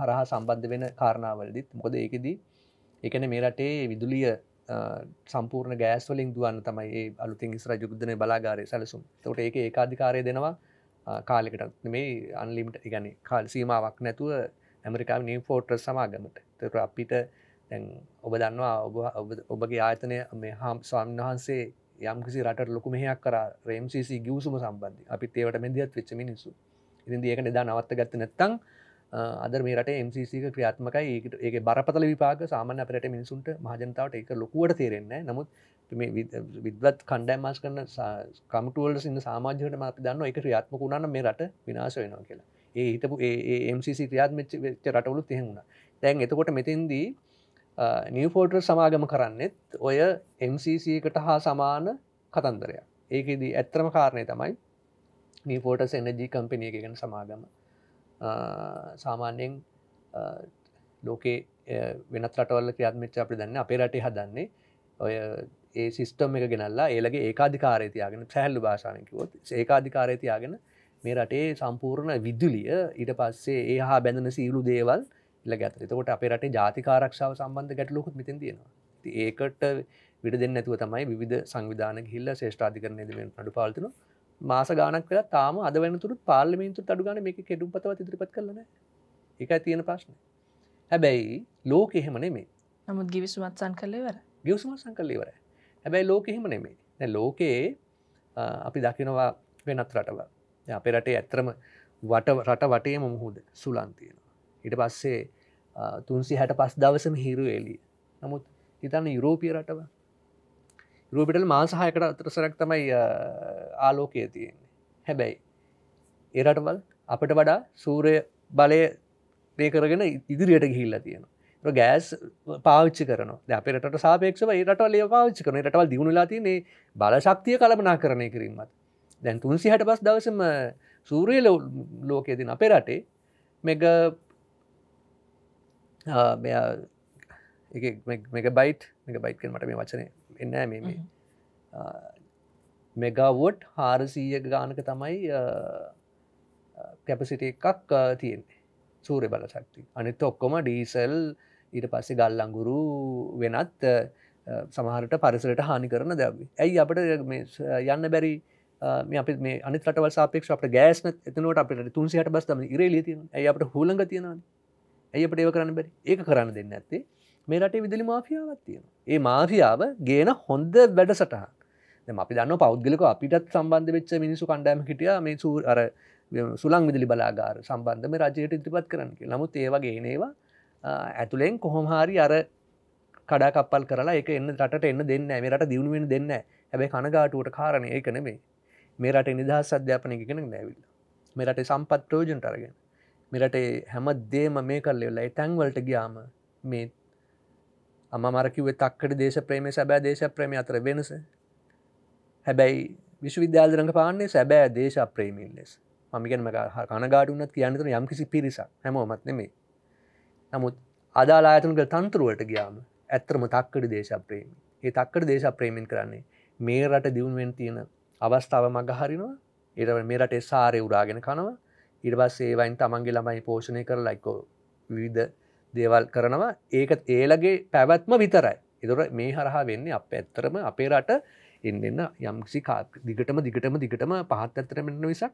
හරහා සම්බන්ධ වෙන කාරණාවලදිත් මොකද ඒකෙදී එකන මේ රටේ විදුලිය සම්පූර්ණ ගෑස්වලින් දුවන්න තමයි ඒ අලුතින් ඉස්ර යුගදන බලාගාරය සැලසුම් තොට ඒක ඒකාධිකාරය දෙනවා කාලෙකට මේ අන්ලිමිට ගැන කාල් සීමාවක් නැතුව ඇමරිකාව නිම් ෆෝටර් සමාගමට තොර අපිට තැන් ඔබ දන්නවා ඔබ ඔබගේ ආයතනය මේ හාම් ස්වාමන් වහන්සේ යම්කිසි රට ලොකු මෙහයක් කර රේම්සිසි ගියවසුම සම්බන්ධි අපි ඒවට මෙදියත් වෙච්ච මිනිසු ඉදිදි ඒක නිදා නවත්ත ගත්ත නැත්තං අදර මේට MCC ක්‍රියාත්මකයි ඒක බරපතල විපාග සාමන අපට මිනිසුන්ට මහජනතාවට ඒක ලොකුවට තේරෙන්නේ නමුත් විද්වත් කණ්ඩෑ මාස් කරන කමටුවල් සින්න සාමාජයට ම දන්න එක ක්‍රියාත්මක වුණන මේ රට විනාශ වෙනවා කියලා ඒ හිතපු MCC ක්‍රියාත්මච්ච රටවලු තියහුණ තැන් එතකොට මෙතින්දී නිවපෝටර් සමාගම කරන්නෙත් ඔය MCCකට හා සමාන කතන්දරයක් ඒකෙදී ඇත්‍රම කාරණය තමයි නිපෝටස් එනජී කම්පිනිය එකගෙන සමාගම සාමාන්‍යයෙන් ලෝකේ වෙනත් රටවල්ල ක්‍රියාත්මිච්ච අපි දන්න අපේ රටේ හදන්නේ ඔය ඒ සිිස්ටම් එක ගෙනල්ලා ඒලගේ ඒකාධිකාරයතියාගෙන සැහල්ලු භාෂාවයකිවොත් ඒකාධිකාරයතියාගෙන මේ රටේ සම්පූර්ණ විදුලිය ඊට පස්සේ ඒ හා බැඳන සීලු දේවල් ඉල්ල ගැත එතකොට අප රට ජාතිකාරක්ෂාව සම්බන්ධ ගැටලුකුත් මිතින් තියෙනවා ඒකට විට දෙන්න ඇතුව තමයි විධ සංවිධාන හිල්ල ශේෂ්ඨාධිකරන දමෙන් අඩු පාලතින මාස ගානක් කලා තාම අද වනතුරු පාර්ලිමින්තු අඩුගන මේ කෙඩුම් පතව ඉදිරිපත් කරලන එකයි තියෙන ප්‍රශ්න හැබැයි ලෝක එහෙම නෙමේ නමුත් ගිවිසුමත් සන් කලේවර ගිවසුමත් සන් කලේවර හැබැයි ලෝක එහෙම නෙමේ නැ ලෝකයේ අපි දකිනවා වෙනත් රටව අපේ රටේ ඇත්‍රම වට රට වටේම මුහුද සුලන්තියෙන ඉට පස්සේ තුන්සි හැට පස් දවසම හිරු එලිය නමුත් හිතන්න යුරෝපිය රටව යුරෝපිටල් මාසාහයකට අතරසරක් තමයි ආලෝකය තියෙන්නේ හැබැයි ඒරටවල් අපට වඩා සූරය බලය ඒකරගෙන ඉදිරියට ගිහිල්ලා තියෙනවා ගෑස් පාච්චි කරන අපට සාපේක්ෂව ඒටවල පාච්චි කරන ටවල් දියුණුලා තියන්නේ බලශක්තිය කලපනා කරණය කිරීමත් දැන් තුන්සි හැට පස් දවසම සූරය ලෝකයේදින අපේ රටේ මෙග මෙයා එක බයිට් එක බයිට් කර මට මේ වචනය එන්න මේ මෙගවොට් හාරසීය ගානක තමයි කැපසිට එකක් තියෙන්නේ සූර බල ශක්ති අනිත් ඔක්කොම ඩීසල් ඊට පස්සේ ගල්ලංගුරු වෙනත් සමහරට පරිසලට හානි කරන දැබි ඇයි අපට යන්න බැරි අපි අනිතට වසාපෙක් අප ගෑස්න එතනට අපට තුන්සිහට බස් ම ඉරේ ලිතින ඇයි අපට හුලඟ තියෙනවා ඇයපට ඒව කරන්න බැරි ඒක කරන්න දෙන්න ඇත්තේ මේ රටේ විදිලි මාෆියාවත් තියෙන ඒ මාෆියාව ගේන හොඳ වැඩ සටහන් අපි දන්න පෞද්ගලක අපිටත් සම්බන්ධ වෙච්ච මිනිසු කණ්ඩෑම හිටිය මේ සූ අර සුළං විදිලි බලාගාර සම්බන්ධම රජයට ඉතිපත් කරන්න නමුත් ඒවගේ ඒවා ඇතුළෙන් කොහොමහාරි අර කඩාකපල් කරලා එක එන්න රට එන්න දෙන්න මේ රට දියුණුවෙන් දෙන්න හැබැයි කනගාටුවට කාරණය ඒකනෙමේ මේ රට නිදහස් අධ්‍යාපනය එකෙනෙක් නැවිල්ල මේ රටේ සම්පත් ප්‍රෝජන්ටරගෙන මෙරටේ හැමදේම මේ කල් වෙලා ටැන්වලට ගියාම මේ අම මරකිවේ තක්කට දේශ ප්‍රේමය සැබෑ දේශ ප්‍රේමය අතර වෙනස හැබැයි විශ්වවිද්‍යාලරඟ පාන්නේ සැබෑ දේශ ප්‍රේමීල් ලෙස මමිගෙන් කනගාටුනත් කියන්නතර යම් කිසි පිරිසක් හැමෝමත් නෙමේ නමුත් අදාලා අයතුන්ක තන්තුරුවට ගියාම ඇත්තරම තක්කට දේශප්‍රේමි ඒ තක්කට දේශප්‍රේමෙන් කරන්නේ මේ රට දියුණුවෙන් තියෙන අවස්ථාව මගහරිනවා ඒරව මේ රටේ සාරය උරාගෙන කනවා ඉඩබස් ඒවයින් තමන්ගේ ළමයි පෝෂණය කර ලයිකෝ විවිධ දේවල් කරනවා ඒක ඒලගේ පැවැත්ම විතරයි එදොර මේ හරහා වෙන්නේ අප ඇත්තරම අපේ රට එන්නන්න යම්සි දිගටම දිගටම දිගටම පහත් ඇතරමෙන්න්න නිසා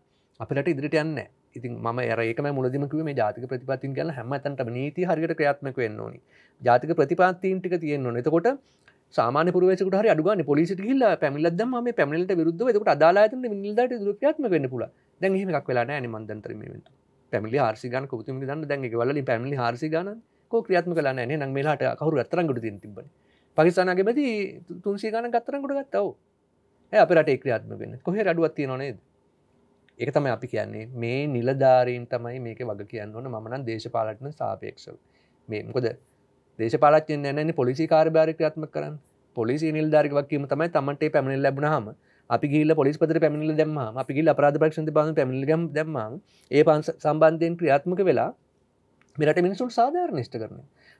අපිට ඉදිරිට යන්න ඉතින් ම ඒකම මුලදමකව මේ ජාතික ප්‍රතිපතින් ගැල හැමතන්ට නීති හරිට ක්‍රාත්මක වෙන්න ඕනි ජාතික ප්‍රතිපාත්තීන්ටික තියෙන්න්න නතකොට සාමාන පුරුවසකට හරි අඩුගන පොලිසිට හිල්ල පැමිල්ලදම මේ පැමිලට විරුද්ධ කට අදාලා නිල්දට දුරක්්‍රාත්ම වෙන්න පුලා දැන් හිමක් වෙලා නෑ නිමන්දන්තරමේතු පැමි ආසි ගන කුතු දන්න දැන් වල පැමි හරසි ගන කෝ ක්‍රියත්ම කලා නෑ නම් මේලාට කවරු අතරගට දී තිබ පකිස්ානගේ බැති තුන්සේ ගන ගත්තරකට ගත්තව අපට ක්‍රියාත්ම වෙන කොහ රඩුවත්ති නොනේද එක තමයි අපි කියන්නේ මේ නිලධාරීන් තමයි මේක වග කියන්න ඕන මනන් දේශපාලටන සාපේක්ෂව මේ මොකද දේශපාලත්ය නෑන පොලිසි කාර්භාරි ක්‍රියාත්ම කරන්න පොලිසි නිල්ධාරික වක්කීම තමයි තමන්ට පැමණි ලැබුණහම අපි ගිල්ල පොලිස්පතර පැමිණිල දැම්ම අපි ගිල් අපරාධ පක්ෂණ බාන පැමිලිගම් දැම්ම ඒ පන් සම්බන්ධයෙන් ක්‍රියාත්මක වෙලා මෙට මිනිසුන් සාධාර නිෂ්ට කරන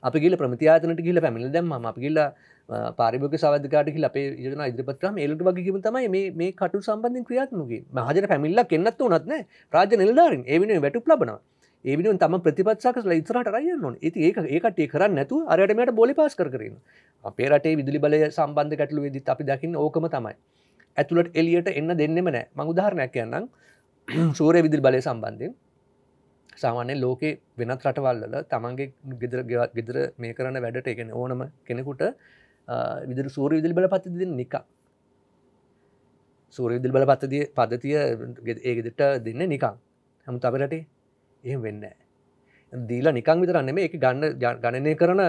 අපි ගිල ප්‍රමතියාතනට ගිල පැමිල දැම්ම අපි ගිල්ල පාරිභක සවදකාට හිල අපේ යන ඉදිරිපත්‍රම එලට වගේම තමයි මේ කටු සම්බන්ධින් ක්‍රියාත්මකගේ මහජර පැමිල්ලක් එන්නත් වනත්න රාජ නිලධාරින් එවිෙන වැටු ලබනවා ඒවිෙන තම ප්‍රතිපත්සාක ඉතරට රය නො ඇති ඒක ඒකට කරන්න නැතු අරයටමට බොලි පස් කරන අපේ රටේ විදුලි බලය සම්බන්ධ කටලු වෙදිත් අපි දකින්න ඕකම තමයි ඇතුළට එලියට එන්න දෙන්නෙම නෑ මංගුදාහරණයක් කියන්නම් සූරය විදිල් බලය සම්බන්ධයෙන් සාමාන්‍යෙන් ලෝකේ වෙනත් රටවල්ල තමන්ගේ ගෙදර ගෙදර මේ කරන්න වැඩට එකෙන ඕනම කෙනෙකුට විදිර සූර විදිල් බල පතිදි නික සූර විදිල් බල පත්තදිය පදතිය ඒගෙදට දෙන්න නිකං හමු තබරටේ එහෙම වෙන්න දීලා නිකං විතරන්න මේ එක ගන්න ගණනය කරන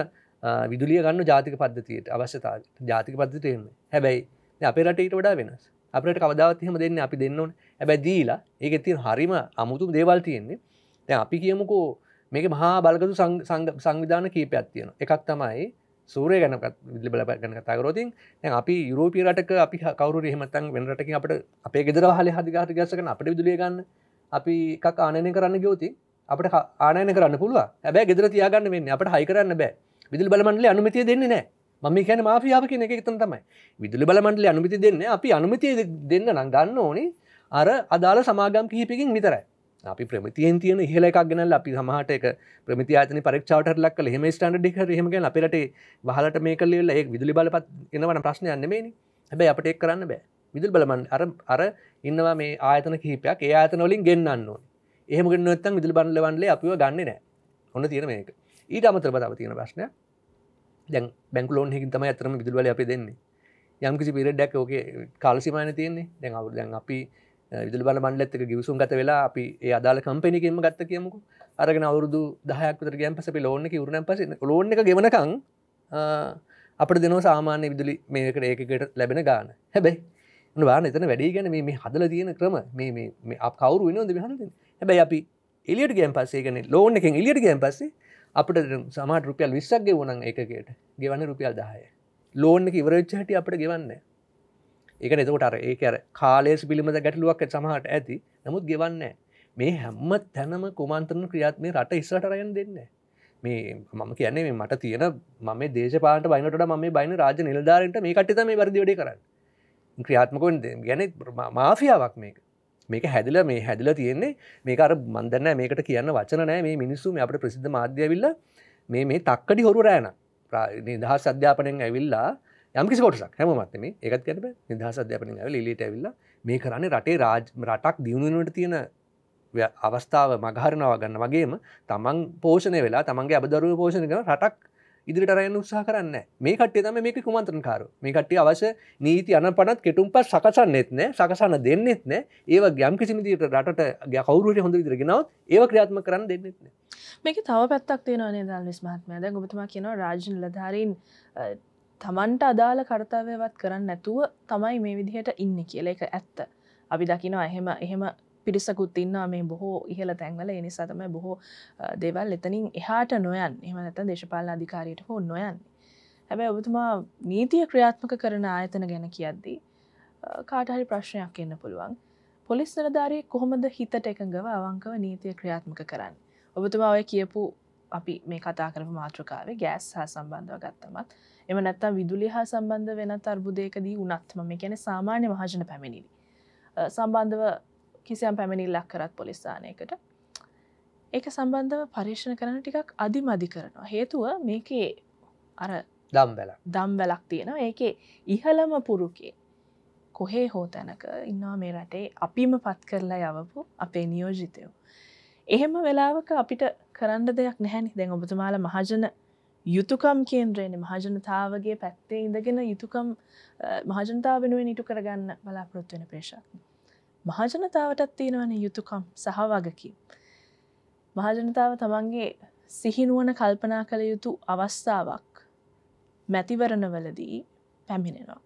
විදුලිය ගන්න ජාතික පද්ධතියට අවශ්‍යතාව ජාතික පද්ධතියෙන්නේ හැබැයි අපේ රටට වඩා වෙනස් අපට කවදාවත්හම දෙන්න අපි දෙන්නවන ඇබැ දීලා ඒක තින් හරිම අමුතු දේවල් තියෙන්නේ දැ අපි කියමුකෝ මේක මහා බලකතු සංවිධාන කීපයක් තියෙන එකක් තමයි සූරය ගැන බල ගැන කතාකරෝතින් දැන් අපි යුරෝපිය රටක අපි කවරු රහමතන් වෙනරටකින් අපට අපේ ගෙදර හල හදිගාට ගැසකන අපට විදුලිය ගන්න අපි එකක් ආනයනය කරන්න ගයෝතින් අපට ආනයන කරන්න පුළුව ඇබැ ගෙදර තියාගන්න වෙන්න අපට හයි කරන්න බෑ විදුල් බලමන්ල අනුමතිය දෙන්නේ නෑ මම කියන මාපියාව කියන එක එතන තමයි විදුලි බලමන්ඩලි අනුමති දෙන්න අපි අනුමතිය දෙන්න නම් ගන්න ඕනි අර අදාළ සමාගම් කිහිපකින් විතරයි අපි ප්‍රමතියෙන් තියෙන ඉහල එකක් ගැනල් අපි සමහට එක ප්‍රමති අතන පරක්ෂාවට ලක් හෙම ස්ටන්ඩ ික හෙමගෙන අපිට වහලට මේ කල්ලෙල්ල ඒ විදුලි බලපත් එනවන ප්‍රශ්නය අන්නමේනි හැබැයි අපට එක් කරන්න බෑ විදුල් බලමන් අර අර ඉන්නවා මේ ආයතන කිහිපයක් ඒ අතනොලින් ගෙන්න්න ඕන එහමගෙන් නොත්තන් විදුල් බන්ලවන්ලේ අපිව ගන්න නෑ හොන්න තියෙන මේක ඊට අමතර බතාව තියෙන ප්‍රශ්නයක් දැන් බැංක ලෝන් හකින් තම අතරම විදුරවල අපි දෙන්නේ යම් කිසි පිරඩක් ෝක කාලසිමාන තියන්නේ දැන් අවු දැන් අපි විදුල බල මණ්ඩලත්තක ගිවසුම් ගත වෙලා අපි ඒ අදාල කම්පෙනකෙම ගත්ත කියමුකු අරගෙන අවුරුදු දහයක්තර ගෑම් පස අපි ලෝන වරුණන් පස ලෝන එක ගෙවනකං අපට දෙනෝ සාමාන්‍ය විදුලි මේකට ඒකට ලැබෙන ගාන හැබැයි වා එතන වැඩි ගැන මේ හදල තියෙන ක්‍රම මේ අප කවරු වෙනොද හඳ හැබැයි අපි එලියට ගෑම් පස්සේ ගැන ලෝන එකෙන් එලියට ගෑම් පස්සේ අපට සමට රුපියල් විස්සක් ගෙවුණන් එකකට ගෙවන්න රුපියල් දාය ලෝන්න ඉවරච්ච හැට අපට ගෙවන්න ඒක නතකට ඒකර කාලෙස් පිළිමඳ ගැටලුවක් සමහට ඇති නමුත් ගෙවන්න මේ හැම්ම තැනම කුමන්තරන ක්‍රියාත්මේ රට ඉස්සටරයන් දෙන්න මේ මම කියන්නේ මේ මට තියෙන මම දේශපාට බයිනට ම බයින රාජ නිල්ධාරට මේ කට්ටම මේ වැරදිවඩේ කරන්න ක්‍රියාත්මකොන් ගැන මාෆියාවක් මේක මේක හැදිල මේ හැදිල තියෙන්නේ මේක අර මන්දන්න මේකට කියන්න වචන නෑ මේ මිනිස්සු අපට ප්‍රසිද්ධ මාධ්‍යවිල්ල මේ මේ තක්කඩි හොරු රෑන නිදහස් අධ්‍යාපනයෙන් ඇවිල්ලා යම්කිසි කොටසක් හැමත්ම එකත් කැට නිදහස් අධ්‍යාපනය ඇව ලිට ඇවිල්ල මේ කරන්නේ රටේ රාජ් රටක් දියුණුවට තියෙන අවස්ථාව මගහරනාව ගන්න වගේම තමන් පෝෂණය වෙලා තමන්ගේ අබදරුව පෝෂණක රටක් ඉදිරිට රයන්න උත්සාහ කරන්න මේ කටේ තම මේක කුමන්ත්‍රකාර මේ කට්ටි අවශ්‍ය නීති අන පනත් කෙටුම් පත් සකසන්න ෙත්න සකසන්න දෙන්නෙත්න ඒව ගම් කිසිමදිට රට ගවරුට හොඳ දිරගෙනවත් ඒ ක්‍රියාත්ම කරන්න දෙන්නෙත්න මේක තව පැත්තක් තියෙනවානේ දල්විස් මහත්මය දැන් ඔබතුමා කියනවා රාජ්‍ය නිලධාරීන් තමන්ට අදාළ කර්තවයවත් කරන්න නැතුව තමයි මේ විදිහට ඉන්න කියල එක ඇත්ත. අපි දකිනවා එහෙම එහෙම පිරිසකුත් ඉන්නවා මේ බොහෝ ඉහල තැන්වල එනිසා තමයි බොහෝ දේවල් එතනින් එහාට නොයන් එහෙම නැත්නම් දේශපාලන අධිකාරියට හෝ නොයන් හැබැයි ඔබතුමා නීතිය ක්‍රියාත්මක කරන ආයතන ගැන කියද්දී කාට හරි ප්‍රශ්නයක් එන්න පුළුවන් පොලිස් නිලධාරිය කොහොමද හිතට එකඟව අවංකව නීතිය ක්‍රියාත්මක කරන්න ඔබතුමා ඔය කියපු අපි මේ කතා කරපු මාතෘකාවේ ගෑස් හා සම්බන්ධව ගත්තමත් එම නැත්තම් විදුලි හා සම්බන්ධ වෙන අර්බුදයකදී උනත්ම මේ ගැන සාමාන්‍ය මහජන පැමිණිලි. සම්බන්ධව කිසියම් පැමිණිල්ලක් කරත් පොලිස්ථානයකට ඒක සම්බන්ධව පර්ේෂණ කරන ටිකක් අධි මදි කරනවා හේතුව මේකේ අර දම්බැල දම්බැලක් තියෙනවා ඒකේ ඉහළම පුරුකේ කොහේ හෝ තැනක ඉන්නවා මේ රටේ අපිම පත් කරලා යවපු අපේ නියෝජිතයෝ. එහෙම වෙලාවක අපිට කරන්න දෙයක් නැහැනි දැන් ඔබතුමාල මහජන යුතුකම් කේන්ද්‍රයන මහජනතාවගේ පැත්තේ ඉඳගෙන යුතුකම් මහජනතාව වෙනුවෙන් ඉටු කරගන්න බලාපොරොත්වෙන ප්‍රේශක්න. මහජනතාවටත් තියෙනවන යුතුකම් සහ වගකි. මහජනතාව තමන්ගේ සිහිනුවන කල්පනා කළ යුතු අවස්ථාවක් මැතිවරණවලදී පැමිණෙනවා.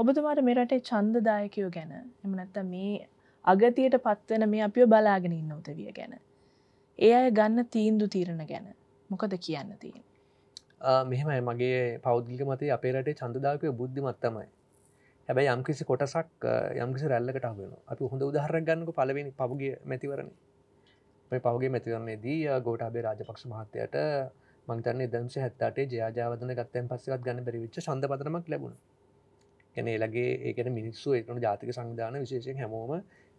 ඔබතුමාට මෙරටේ චන්දදායකයෝ ගැන එමනැත්ත මේ අගතියට පත්වන මේ අපිෝ බලාගෙන ඉන්න උතවිය ගැන. ඒ අය ගන්න තීන්දු තීරණ ගැන මොකද කියන්න තියෙන්. මෙහෙමයි මගේ පෞද්ගික මතේ අපේ රටේ චන්දදායකය බුද්ධිමත්තමයි හැබැයි යම්කිසි කොටසක් යම්කිසි රැල්ලකට හබෙන අපි හොඳ උදාහරක් ගන්නක පලවෙනි පවගේ මැතිවරණ මේ පවගේ මැතිවරන්නේ දී ගෝටාබේ රාජපක්ෂ මහත්තයට මංතන දම්ස හැත්තටේ ජයාජාවදන ගත්තයන් පස්සවත් ගන්න බැරිවිච්ච සඳපතරමක් ලැබුණ ගැනලගේ ඒකට මිනිස්සු ඒකන ජාතික සංධාන විශේෂයෙන් හැමෝම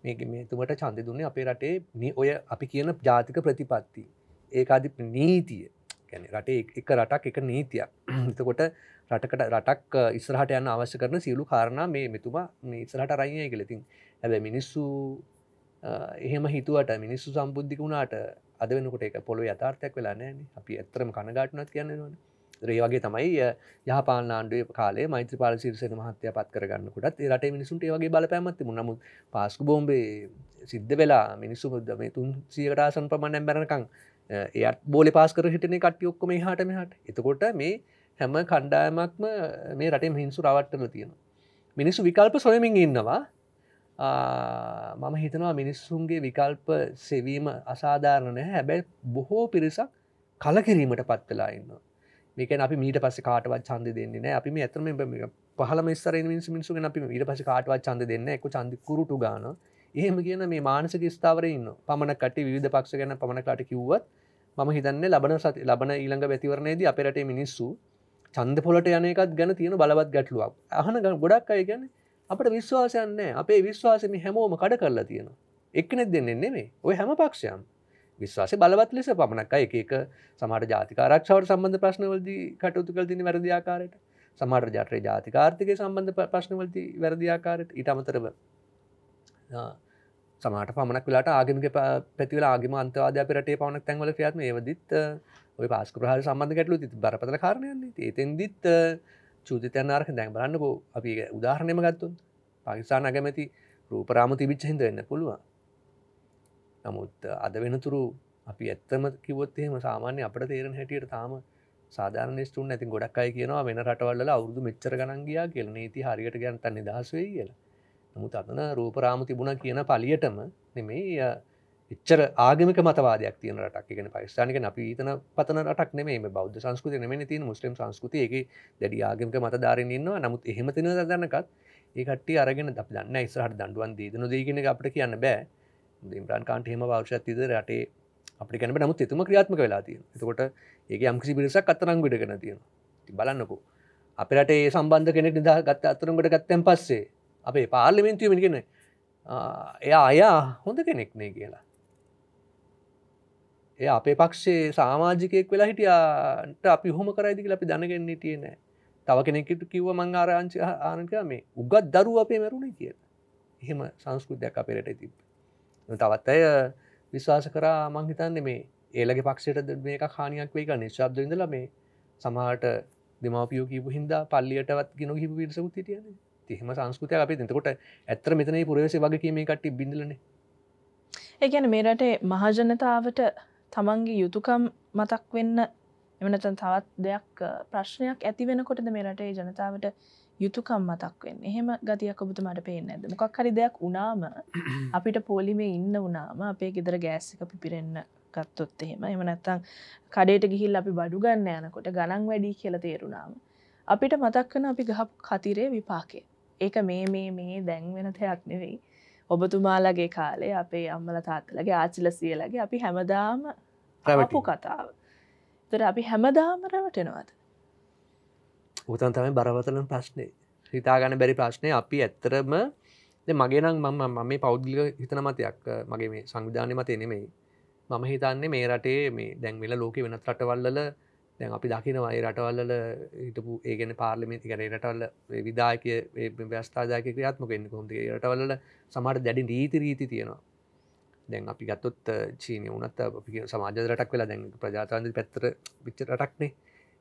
මේක මේතුමට චන්ද දුන්නේ අපේ රටේ ඔය අපි කියන ජාතික ප්‍රතිපත්ති ඒකාධි නීතිය ගැන රටේ එක රටක් එක නීතියක් එතකොට රටකට රටක් ඉස්රහට යන්න අවශ්‍ය කරන සියලු කාරණා මේ මෙතුමා ඉස්රහට රයිය කලෙතින් ඇබ මිනිස්සු එහෙම හිතුවට මිනිස්සු සම්බුද්ධික වුණාට අද වෙනකොට එක පොළො යථාර්ථයක් වෙලා නෑන අපි ඇත්තරම කණගාටනත් කියන්නවන රේවගේ තමයි යහපාන ආණ්ඩුව කාලේ මෛත්‍ර පාල සිරසන මහත්‍ය පත් කරගන්නකොටත් රට මිනිසුන්ට වගේ බලපෑමත්ති නමුත් පාස්කු බෝම්බේ සිද්ධ වෙලා මිනිස්සු බද්ධ මේ තුන් සියකටාසන් පමණැම් බැරකං එයත් බෝල පාස් කර හිටන කටයොක්කොම හට මෙහට එතකොට මේ හැම කණ්ඩායමක්ම මේ රටේ හිංසු රවට්ටම තියෙන මිනිස්සු විකල්ප සොයමින් ඉන්නවා මම හිතනවා මිනිස්සුන්ගේ විකල්ප සෙවීම අසාධාරණ නැහැ හැබැයි බොහෝ පිරිසක් කලකිරීමට පත්වෙලා ඉන්න මේක අපි මීට පස කාටවත් චන්ද දෙන්නේ නෑ අපි ඇතම පහල මස්සර මිනිස් මිනිසු අපි ඊට පස කාටවත් චන්ද දෙන්න එක චන්දකුරුටු ගාන එහෙම කියන මේ මානසික ස්ථාවර ඉන්න පමණ කට විධ පක්ෂ ගැන පමණ කට කිව්වත් මම හිතන්නේ ලබන සති ලබන ඊළඟ පැතිවරණයේදී අපේ රටේ මිනිස්සු ඡන්ද පොලට යන එකත් ගැන තියෙන බලවත් ගැටලුවක්. අහන ගොඩක් අය කියන්නේ අපිට විශ්වාසයක් නැහැ. අපේ විශ්වාසය මේ හැමෝම කඩ කරලා තියෙනවා. එක්කෙනෙක් දෙන්නේ නෙමෙයි. ওই හැම පක්ෂයක්ම විශ්වාසය බලවත් ලෙස පමණක් අය එක එක සමහර ජාතික ආරක්ෂාවට සම්බන්ධ ප්‍රශ්නවලදී කටයුතු කළ තියෙන වැරදි ආකාරයට සමහර ජාතක ආර්ථිකය සම්බන්ධ ප්‍රශ්නවලදී වැරදි ආකාරයට ඊට අමතරව සමට පමණක් වෙලාට ආගමික පැතිවල ආගම අන්තවාද පරටේ පවනක් තැන්වල ්‍යාත්ම ඒවදත් ඔය පස්කරහ සම්බඳ ගැටලු ති බරපතල කාරණයන්නේ ඒතෙන්දිත් චූතිතයනාර්ක දැන් බලන්නකෝ අපි උදාහරණයම ගත්තුන් පකිස්ාන අගමැති රූපරාම තිබිච්චහිද වෙන්න පුළුවන් නමුත් අද වෙනතුරු අපි ඇත්තම කිවොත්තේම සාමාන්‍ය අපට තේරෙන හැටියට තාම සාධාන ස්ටන් ඇති ගොඩක් අයි කියනවා වෙන රටවල්ල අවුදු මෙච්චර ගණන්ගයා කියලන ති හරියට ගැන්තන්න නිදහස්වේ කියලා මුත් අතන රූපරාම තිබුණ කියන පලියටම නෙමෙයි එච්චර ආගමික මතවාදයක් තියන රටක් ගෙන පයිස්ානක අපි තන පතන රටක් නෙේ බෞද්ධ සංස්කෘති නම ති මුස්ලිම් සංස්කෘතියගේ දැඩි ආගමික මතධාරෙන් ඉන්නවා නමුත් එහෙමතින දන්නකත් ඒකට අරගෙන ද දන්න ඉස්රහට දඩුවන් දීදන දීගෙන අපට කියන්න බෑ ඉම්්‍රන් කාන්ට හෙම වර්ෂතිද රටේ අපි කැන නමුත් එතුම ක්‍රියාත්මක වෙලාතිය එතකොට ඒක යම්කිසි පිරිසක් අතරං ගඩ කන තියෙන බලන්නකු අපිරට ඒ සම්බන්ධ කෙනෙක් නිදා ගත්ත අතරකට ගත්තැන් පස්සේ අපේ පාර්ලිමෙන්තියමගෙන එයා අයා හොඳ කෙනෙක්නේ කියලා එය අපේ පක්ෂේ සාමාජිකයෙක් වෙලා හිටියට අපි හොම කරයිදි කියලා අපි දැනගෙන්නේ තියෙනෑ තව කෙනෙක්ට කිව්ව මං ආරංචි ආනක මේ උගත් දරු අපේ මැරුණේ කිය එහෙම සංස්කෘතියක් අපේරට තිබ තවත් අය විශ්වාස කරා මංහිතන්න මේ ඒලගේ පක්ෂයට මේක හානියක් වේ ගන්න ශබ්දඉඳල මේ සමහට දෙමාපියෝ කීපු හින්දා පල්ලියටවත් ගෙන හිපු පිරිසකුත් හිටියන්නේ තිහෙම සංස්කෘතිය අපි තකොට ඇත්තර මෙතන පුරවසේ වගේ කියීම කට බිඳලන ඒගැන මේ රටේ මහජනතාවට තමන්ගේ යුතුකම් මතක් වෙන්න එමනතන් තවත් දෙයක් ප්‍රශ්නයක් ඇති වෙනකොටද මේ රටේ ජනතාවට යුතුකම් මතක්වෙන් එහෙම ගතියක් ඔබතු මට පේන ඇද මොකක් හරි දෙයක් උනාම අපිට පොලිමේ ඉන්න උනාම අපේ ගෙදර ගෑස්සික පිරෙන්න්න ගත්තොත් එහෙම එම නැත්තං කඩේට ගිහිල් අපි බඩු ගන්න යනකොට ගණන් වැඩි කියල තේරුණාම අපිට මතක්කන අපි ගහපු කතිරේ විපාකේ ඒක මේ මේ මේ දැන් වෙන තයක් නෙවෙයි ඔබතුමාලගේ කාලේ අපේ අම්මල තාත්තලගේ ආචිල සියලගේ අපි හැමදාම රැවටපු කතාව තර අපි හැමදාම රැවටෙනවාද උතන් තමයි බරවතලන ප්‍රශ්නය හිතාගන්න බැරි ප්‍රශ්නය අපි ඇත්තරම මගේ නම් මම මම මේ පෞද්ගික හිතන මතයක් මගේ මේ සංවිධානය මත එනෙමෙයි මම හිතන්නේ මේ රටේ මේ දැන්වෙල ලෝක වෙනත් රටවල්ල දැන් අපි දකිනවයි රටවල්ල හිටපු ඒගෙන පාර්ලිමේති කන රටවල්ල විදායකය ව්‍යස්ථාජයක ක්‍රියාත්මකෙන්න්න කොන්දේ රටවල්ල සමට දැඩි නීති රීති තියෙනවා දැන් අපි ගත්තොත් චීනය වනත් අපි සමාජ රටක් වෙලා දැන් ප්‍රජාතන්ද පැත්තර පිච්ච රටක්නේ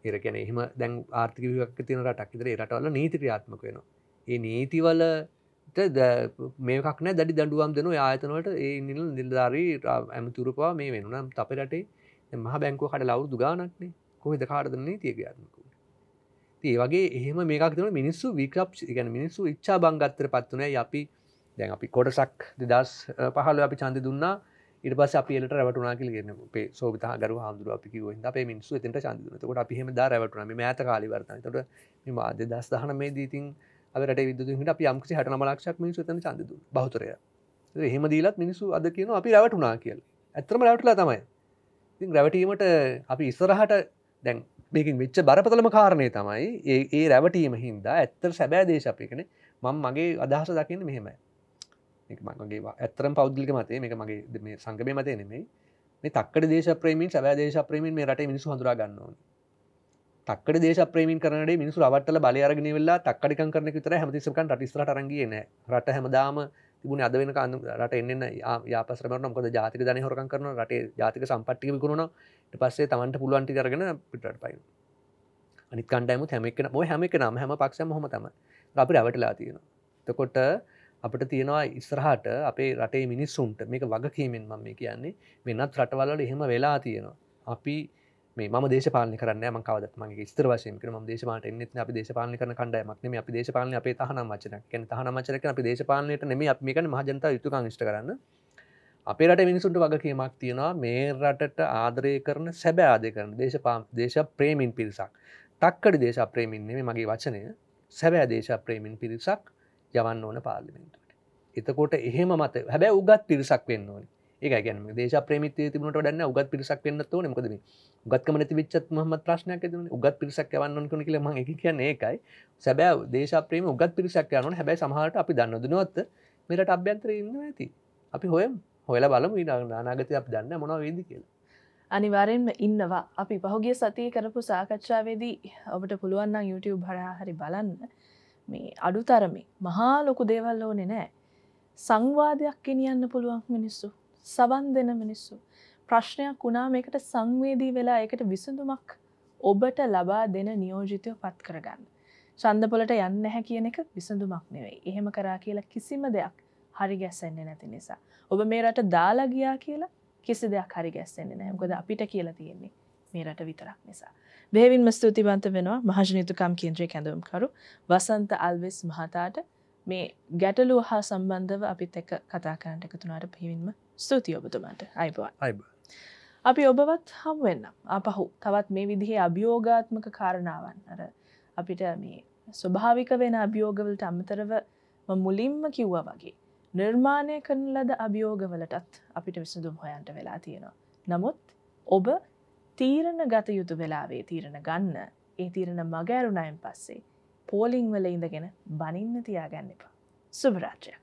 ඒරකැන එහම දැන් ආර්ථිකවක් තින රටක්කිතර රටවල නීති ක්‍රියාත්මක වෙනවා ඒ නීතිවල මේකක්න දැඩි දඩුවම් දෙන ආයතනවට ඒ නිල් නිල්ධාරී ඇමතුරපවා මේ වෙනුනම් අප රටේ මහ බැංකෝ හට ලවුරු දුගානක්නේ කොමද කාරදන නීතිය ක්‍රියාත්මක ඒ වගේ එහෙම මේකක් තුන මිනිස්සු විකප් ගැන මිනිස්සු ඉච්චා බංගත්තර පත්වනය අපි දැන් අපි කොටසක් දෙදස් පහල අපි චන්ද දුන්නා ඉට පස් අපිලට රැවටනා කියල ගෙන පේ සෝවිත ගර හාමුදුර අපි කිව අපේ මිනිස්සු එතට චන්දනතකොට අපි හෙම දා රැවටන මෑත කාලිවර්තන තොට මෙම අද දස් දහන මේ දීතින් අපට විදුදට අපි අම්කසි හට මලක්ෂක් මිනිසු තන චන්දදු බහතරය එහෙම දීලත් මිනිසු අද කියන අපි රැවටනා කියල ඇත්‍රම රැවටලා තමයි ඉතින් රැවටීමට අපි ඉස්සරහට දැන් මේකින් වෙච්ච බරපතලම කාරණය තමයි ඒ ඒ රැවටීම හින්දා ඇත්තර සැබෑ දේශපයකන මං මගේ අදහස දකින්න මෙහෙමයි මගේ ඇත්තරම් පෞද්ගලික මතේ මේ මගේ මේ සංගමය මතය නෙමෙයි මේ තක්කට දේශප්‍රේමින් සැබෑ දේශප්‍රේමින් මේ රට මිනිසු හඳුරා ගන්නවා තක්කට දේශප්‍රේමින් කරනට මිනිසු රවට්ටල බලයරගෙන වෙල්ලා තක්කඩිකන් කරන විතර හැමතිසකන් රටිස්ලට අරගිය නෑ රට හැමදාම තිබුණ අද වෙන රට එන්න යාපසරමන මොකද ජාතික දන හොරකන් කරන රටේ ජාතික සම්පට්ටික විකුණනට පස්සේ තමන්ට පුළුවන්ටි කරගෙන පිටට පයි අනි කණ්ඩයිම හැමක් ෝ හැමක නම් හැම පක්ෂ හොම තම අපි රැවටලා තියෙන තකොට අපට තියෙනවා ඉස්රහට අපේ රටේ මිනිස්සුන්ට මේක වගකීමෙන් මම කියන්නේ වෙනත් රටවල්ල එහෙම වෙලා තියෙනවා අපි ම දේශපාලි කරන්න ම කවද මගේ ස්තර වශයෙන් කරම දේශපාලට එන්නෙත් අප දේශපාලි කරන කණඩයමක්න අප දේශපාලන අපේ තහන මචන කැන තහන මචරක අප දේශපාලනයට නෙම අපික මජනත යුතු ෂ්ට කරන්න අපේ රට මිනිසුන්ට වග කියමක් තියෙනවා මේ රටට ආදරය කරන සැබෑ ආදය කරන දේශපා දේශ ප්‍රේමින් පිරිසක් තක්කට දේශ ප්‍රේමින් නෙම මගේ වචනය සැබෑ දේශ ප්‍රේමින් පිරිසක් යවන්න ඕන පාලිමෙන්ට එතකොට එහෙම මත හැබැ උගත් පිරිසක් වෙන්න ඕනේ ඒකගැන දේශ ප්‍රමිතය තිබුණට වඩන්න උගත් පිරිසක් වෙන්නත් ඕන මොකද මේ උගත්කම නැති වෙච්චත් මහම ප්‍රශ්නයක් ඇති උගත් පිරිසක් යවන්න ඕන කියලා මම කියන්නේ ඒකයි සැබෑ දේශ ප්‍රේම උගත් පිරිසක් යනවා හැබැයි සමහරට අපි දන්නව දුනවත් මෙරට අභ්‍යන්තරේ ඉන්නවා ඇති අපි හොයම් හොයලා බලමු ඊළඟ අනාගතේ අපි දන්නේ මොනවා වෙයිද කියලා අනිවාරයෙන්ම ඉන්නවා අපි පහුගිය සතිය කරපු සාකච්ඡාවේදී ඔබට පුළුවන් නම් YouTube හරහා හරි බලන්න මේ අඩුතරමේ මහා ලොකු දේවල් ඕනේ නැහැ සංවාදයක් ගෙනියන්න පුළුවන් මිනිස්සු සවන් දෙන මිනිස්සු. ප්‍රශ්නයක් වුණා මේකට සංවේදී වෙලා එකට විසඳුමක් ඔබට ලබා දෙන නියෝජිතයෝ පත් කරගන්න. සන්දපොලට යන්න හැ කියන එක විසඳුමක් නෙවෙයි. එහෙම කරා කියලා කිසිම දෙයක් හරි ගැස්සෙන්නේ නැති නිසා. ඔබ මේ රට දාලා ගියා කියලා කිසි දෙයක් හරි ගැස්සෙන්නේ නැහැ. මොකද අපිට කියලා තියෙන්නේ මේ රට විතරක් නිසා. බෙහෙවින්ම ස්තුතිවන්ත වෙනවා මහජනීතුකම් කේන්ද්‍රයේ කැඳවුම්කරු වසන්ත අල්විස් මහතාට මේ ගැටලුව හා සම්බන්ධව අපිත් එක්ක කතා කරන්නට එකතුනාට බෙහෙවින්ම ස්තුති ඔබතුමට අයිබවා අයිබ අපි ඔබවත් හම් වෙන්න අපහු තවත් මේ විදිහේ අභියෝගාත්මක කාරණාවන් අර අපිට මේ ස්වභාවික වෙන අභියෝගවලට අමතරව මුලින්ම කිව්වා වගේ නිර්මාණය කරන ලද අභියෝගවලටත් අපිට විසඳුම් හොයන්ට වෙලා තියෙනවා. නමුත් ඔබ තීරණ ගත යුතු වෙලාවේ තීරණ ගන්න ඒ තීරණ මගෑරුණයෙන් පස්සේ පෝලිංවල ඉඳගෙන බනින්න තියාගන්න එපා. සුභරාජයක්.